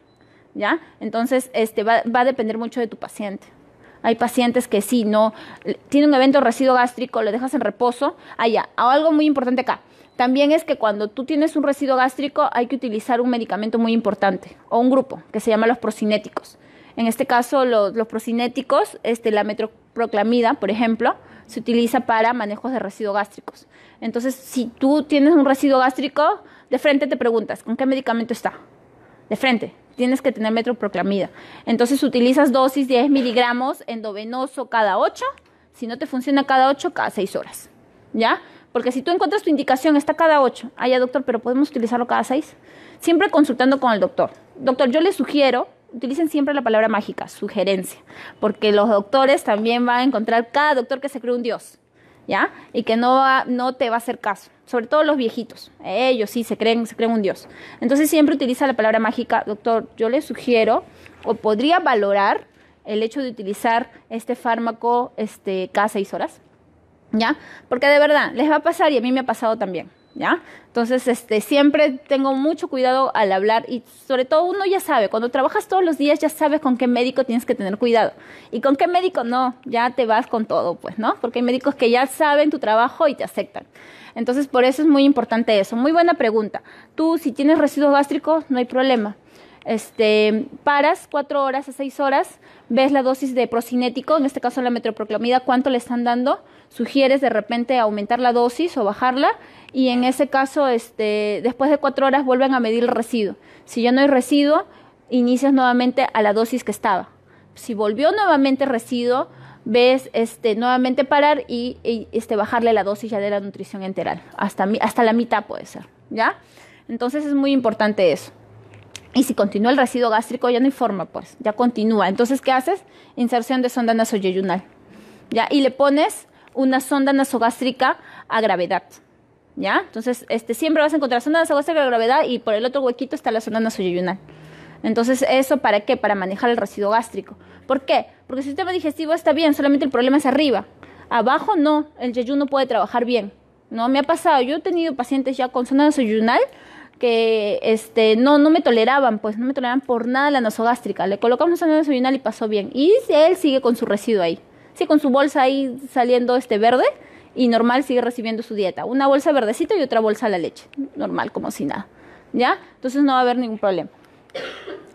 ¿Ya? Entonces, este, va, a depender mucho de tu paciente. Hay pacientes que sí, no, tiene un evento residuo gástrico, lo dejas en reposo. Ah, ya, algo muy importante acá. También es que cuando tú tienes un residuo gástrico hay que utilizar un medicamento muy importante o un grupo que se llama los procinéticos. En este caso, los, procinéticos, este, la metroproclamida, por ejemplo, se utiliza para manejos de residuos gástricos. Entonces, si tú tienes un residuo gástrico, de frente te preguntas, ¿con qué medicamento está? De frente, tienes que tener metroproclamida. Entonces, utilizas dosis 10 miligramos endovenoso cada 8. Si no te funciona cada 8, cada 6 horas. ¿Ya? Porque si tú encuentras tu indicación, está cada 8. Ah, doctor, pero podemos utilizarlo cada 6. Siempre consultando con el doctor. Doctor, yo le sugiero utilicen siempre la palabra mágica, sugerencia, porque los doctores también van a encontrar cada doctor que se cree un dios, ¿ya? Y que no, no te va a hacer caso, sobre todo los viejitos, ellos sí se creen, se creen un dios. Entonces siempre utiliza la palabra mágica, doctor, yo le sugiero o podría valorar el hecho de utilizar este fármaco este, cada seis horas, ¿ya? Porque de verdad, les va a pasar y a mí me ha pasado también ¿ya? Entonces, este, siempre tengo mucho cuidado al hablar y sobre todo uno ya sabe, cuando trabajas todos los días ya sabes con qué médico tienes que tener cuidado y con qué médico no, ya te vas con todo, pues, ¿no? Porque hay médicos que ya saben tu trabajo y te aceptan. Entonces, por eso es muy importante eso. Muy buena pregunta. Tú, si tienes residuos gástricos, no hay problema este, paras cuatro horas a seis horas, ves la dosis de procinético, en este caso la metroproclamida, cuánto le están dando, sugieres de repente aumentar la dosis o bajarla y en ese caso este, después de cuatro horas vuelven a medir el residuo. Si ya no hay residuo, inicias nuevamente a la dosis que estaba. Si volvió nuevamente residuo, ves este, nuevamente parar y, este, bajarle la dosis ya de la nutrición enteral, hasta, hasta la mitad puede ser, ¿ya? Entonces es muy importante eso. Y si continúa el residuo gástrico, ya no hay forma, pues, ya continúa. Entonces, ¿qué haces? Inserción de sonda nasoyeyunal. ¿Ya? Y le pones una sonda nasogástrica a gravedad. ¿Ya? Entonces, este, siempre vas a encontrar sonda nasogástrica a gravedad y por el otro huequito está la sonda nasoyeyunal. Entonces, ¿eso para qué? Para manejar el residuo gástrico. ¿Por qué? Porque el sistema digestivo está bien, solamente el problema es arriba. Abajo no, el yeyuno puede trabajar bien. No, me ha pasado, yo he tenido pacientes ya con sonda nasoyeyunal que este, no, no me toleraban, pues no me toleraban por nada la nasogástrica. Le colocamos una desayunal y pasó bien. Y él sigue con su residuo ahí. Sí, con su bolsa ahí saliendo este verde y normal sigue recibiendo su dieta. Una bolsa verdecita y otra bolsa la leche. Normal, como si nada. ¿Ya? Entonces no va a haber ningún problema.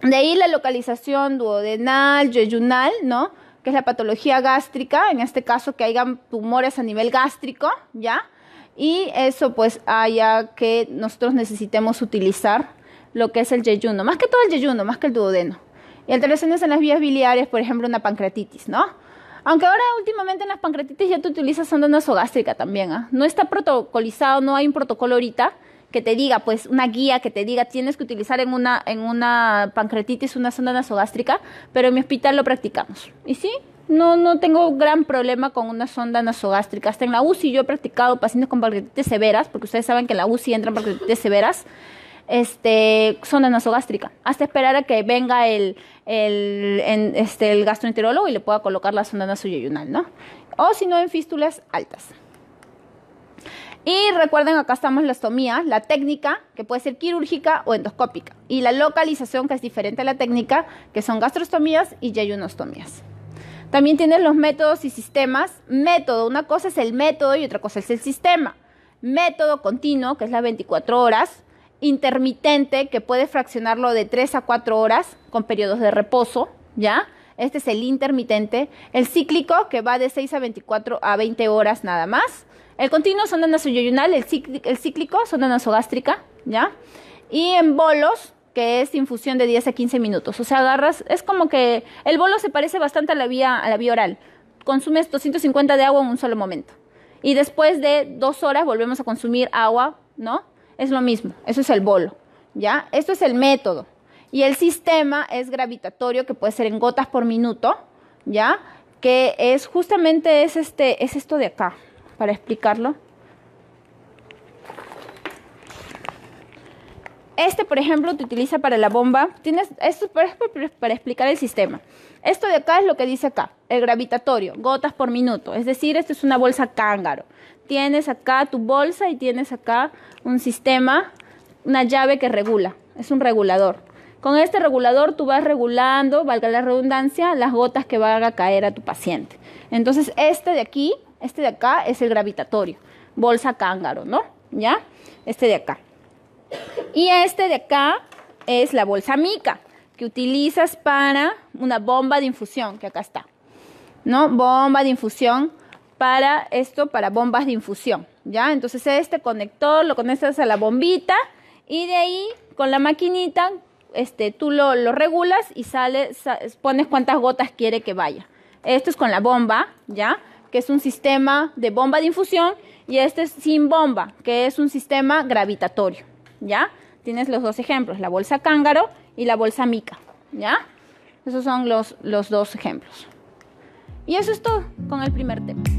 De ahí la localización duodenal, yeyunal, ¿no? Que es la patología gástrica, en este caso que hayan tumores a nivel gástrico, ¿ya? y eso pues haya que nosotros necesitemos utilizar lo que es el yeyuno, más que todo el yeyuno, más que el duodeno. Y alteraciones en las vías biliares, por ejemplo, una pancreatitis, ¿no? Aunque ahora últimamente en las pancreatitis ya te utilizas sonda nasogástrica también, ¿ah? No está protocolizado, no hay un protocolo ahorita que te diga, pues una guía que te diga tienes que utilizar en una, en una pancreatitis una sonda nasogástrica, pero en mi hospital lo practicamos. ¿Y sí? no, no tengo gran problema con una sonda nasogástrica. Hasta en la UCI yo he practicado pacientes con pancreatitis severas, porque ustedes saben que en la UCI entran pancreatitis severas, este, sonda nasogástrica. Hasta esperar a que venga el, este, gastroenterólogo y le pueda colocar la sonda nasoyeyunal, ¿no? O si no, en fístulas altas. Y recuerden, acá estamos la estomía, la técnica, que puede ser quirúrgica o endoscópica, y la localización, que es diferente a la técnica, que son gastrostomías y yayunostomías. También tienes los métodos y sistemas. Método, una cosa es el método y otra cosa es el sistema. Método continuo, que es las 24 horas. Intermitente, que puede fraccionarlo de 3 a 4 horas con periodos de reposo, ¿ya? Este es el intermitente. El cíclico, que va de 6 a 24 a 20 horas nada más. El continuo, sonda nasoyunal. El cíclico, el cíclico sonda nasogástrica, ¿ya? Y en bolos, que es infusión de 10 a 15 minutos. O sea, agarras, es como que el bolo se parece bastante a la vía, a la vía oral. Consumes 250 de agua en un solo momento. Y después de dos horas volvemos a consumir agua, ¿no? Es lo mismo, eso es el bolo, ¿ya? Esto es el método. Y el sistema es gravitatorio, que puede ser en gotas por minuto, ¿ya? Que es justamente es, este, es esto de acá, para explicarlo. Este, por ejemplo, te utiliza para la bomba. Tienes, esto es para, para explicar el sistema. Esto de acá es lo que dice acá, el gravitatorio, gotas por minuto. Es decir, esto es una bolsa cángaro. Tienes acá tu bolsa y tienes acá un sistema, una llave que regula. Es un regulador. Con este regulador tú vas regulando, valga la redundancia, las gotas que van a caer a tu paciente. Entonces, este de aquí, este de acá es el gravitatorio, bolsa cángaro, ¿no? ¿Ya? Este de acá. Y este de acá es la bolsa mica, que utilizas para una bomba de infusión, que acá está. ¿No? Bomba de infusión para esto, para bombas de infusión. ¿Ya? Entonces este conector lo conectas a la bombita y de ahí con la maquinita este, tú lo, regulas y sale, pones cuántas gotas quiere que vaya. Esto es con la bomba, ¿ya? Que es un sistema de bomba de infusión y este es sin bomba, que es un sistema gravitatorio. ¿ya? Tienes los dos ejemplos, la bolsa cángaro y la bolsa mica, ¿ya? Esos son los, los dos ejemplos. Y eso es todo con el primer tema.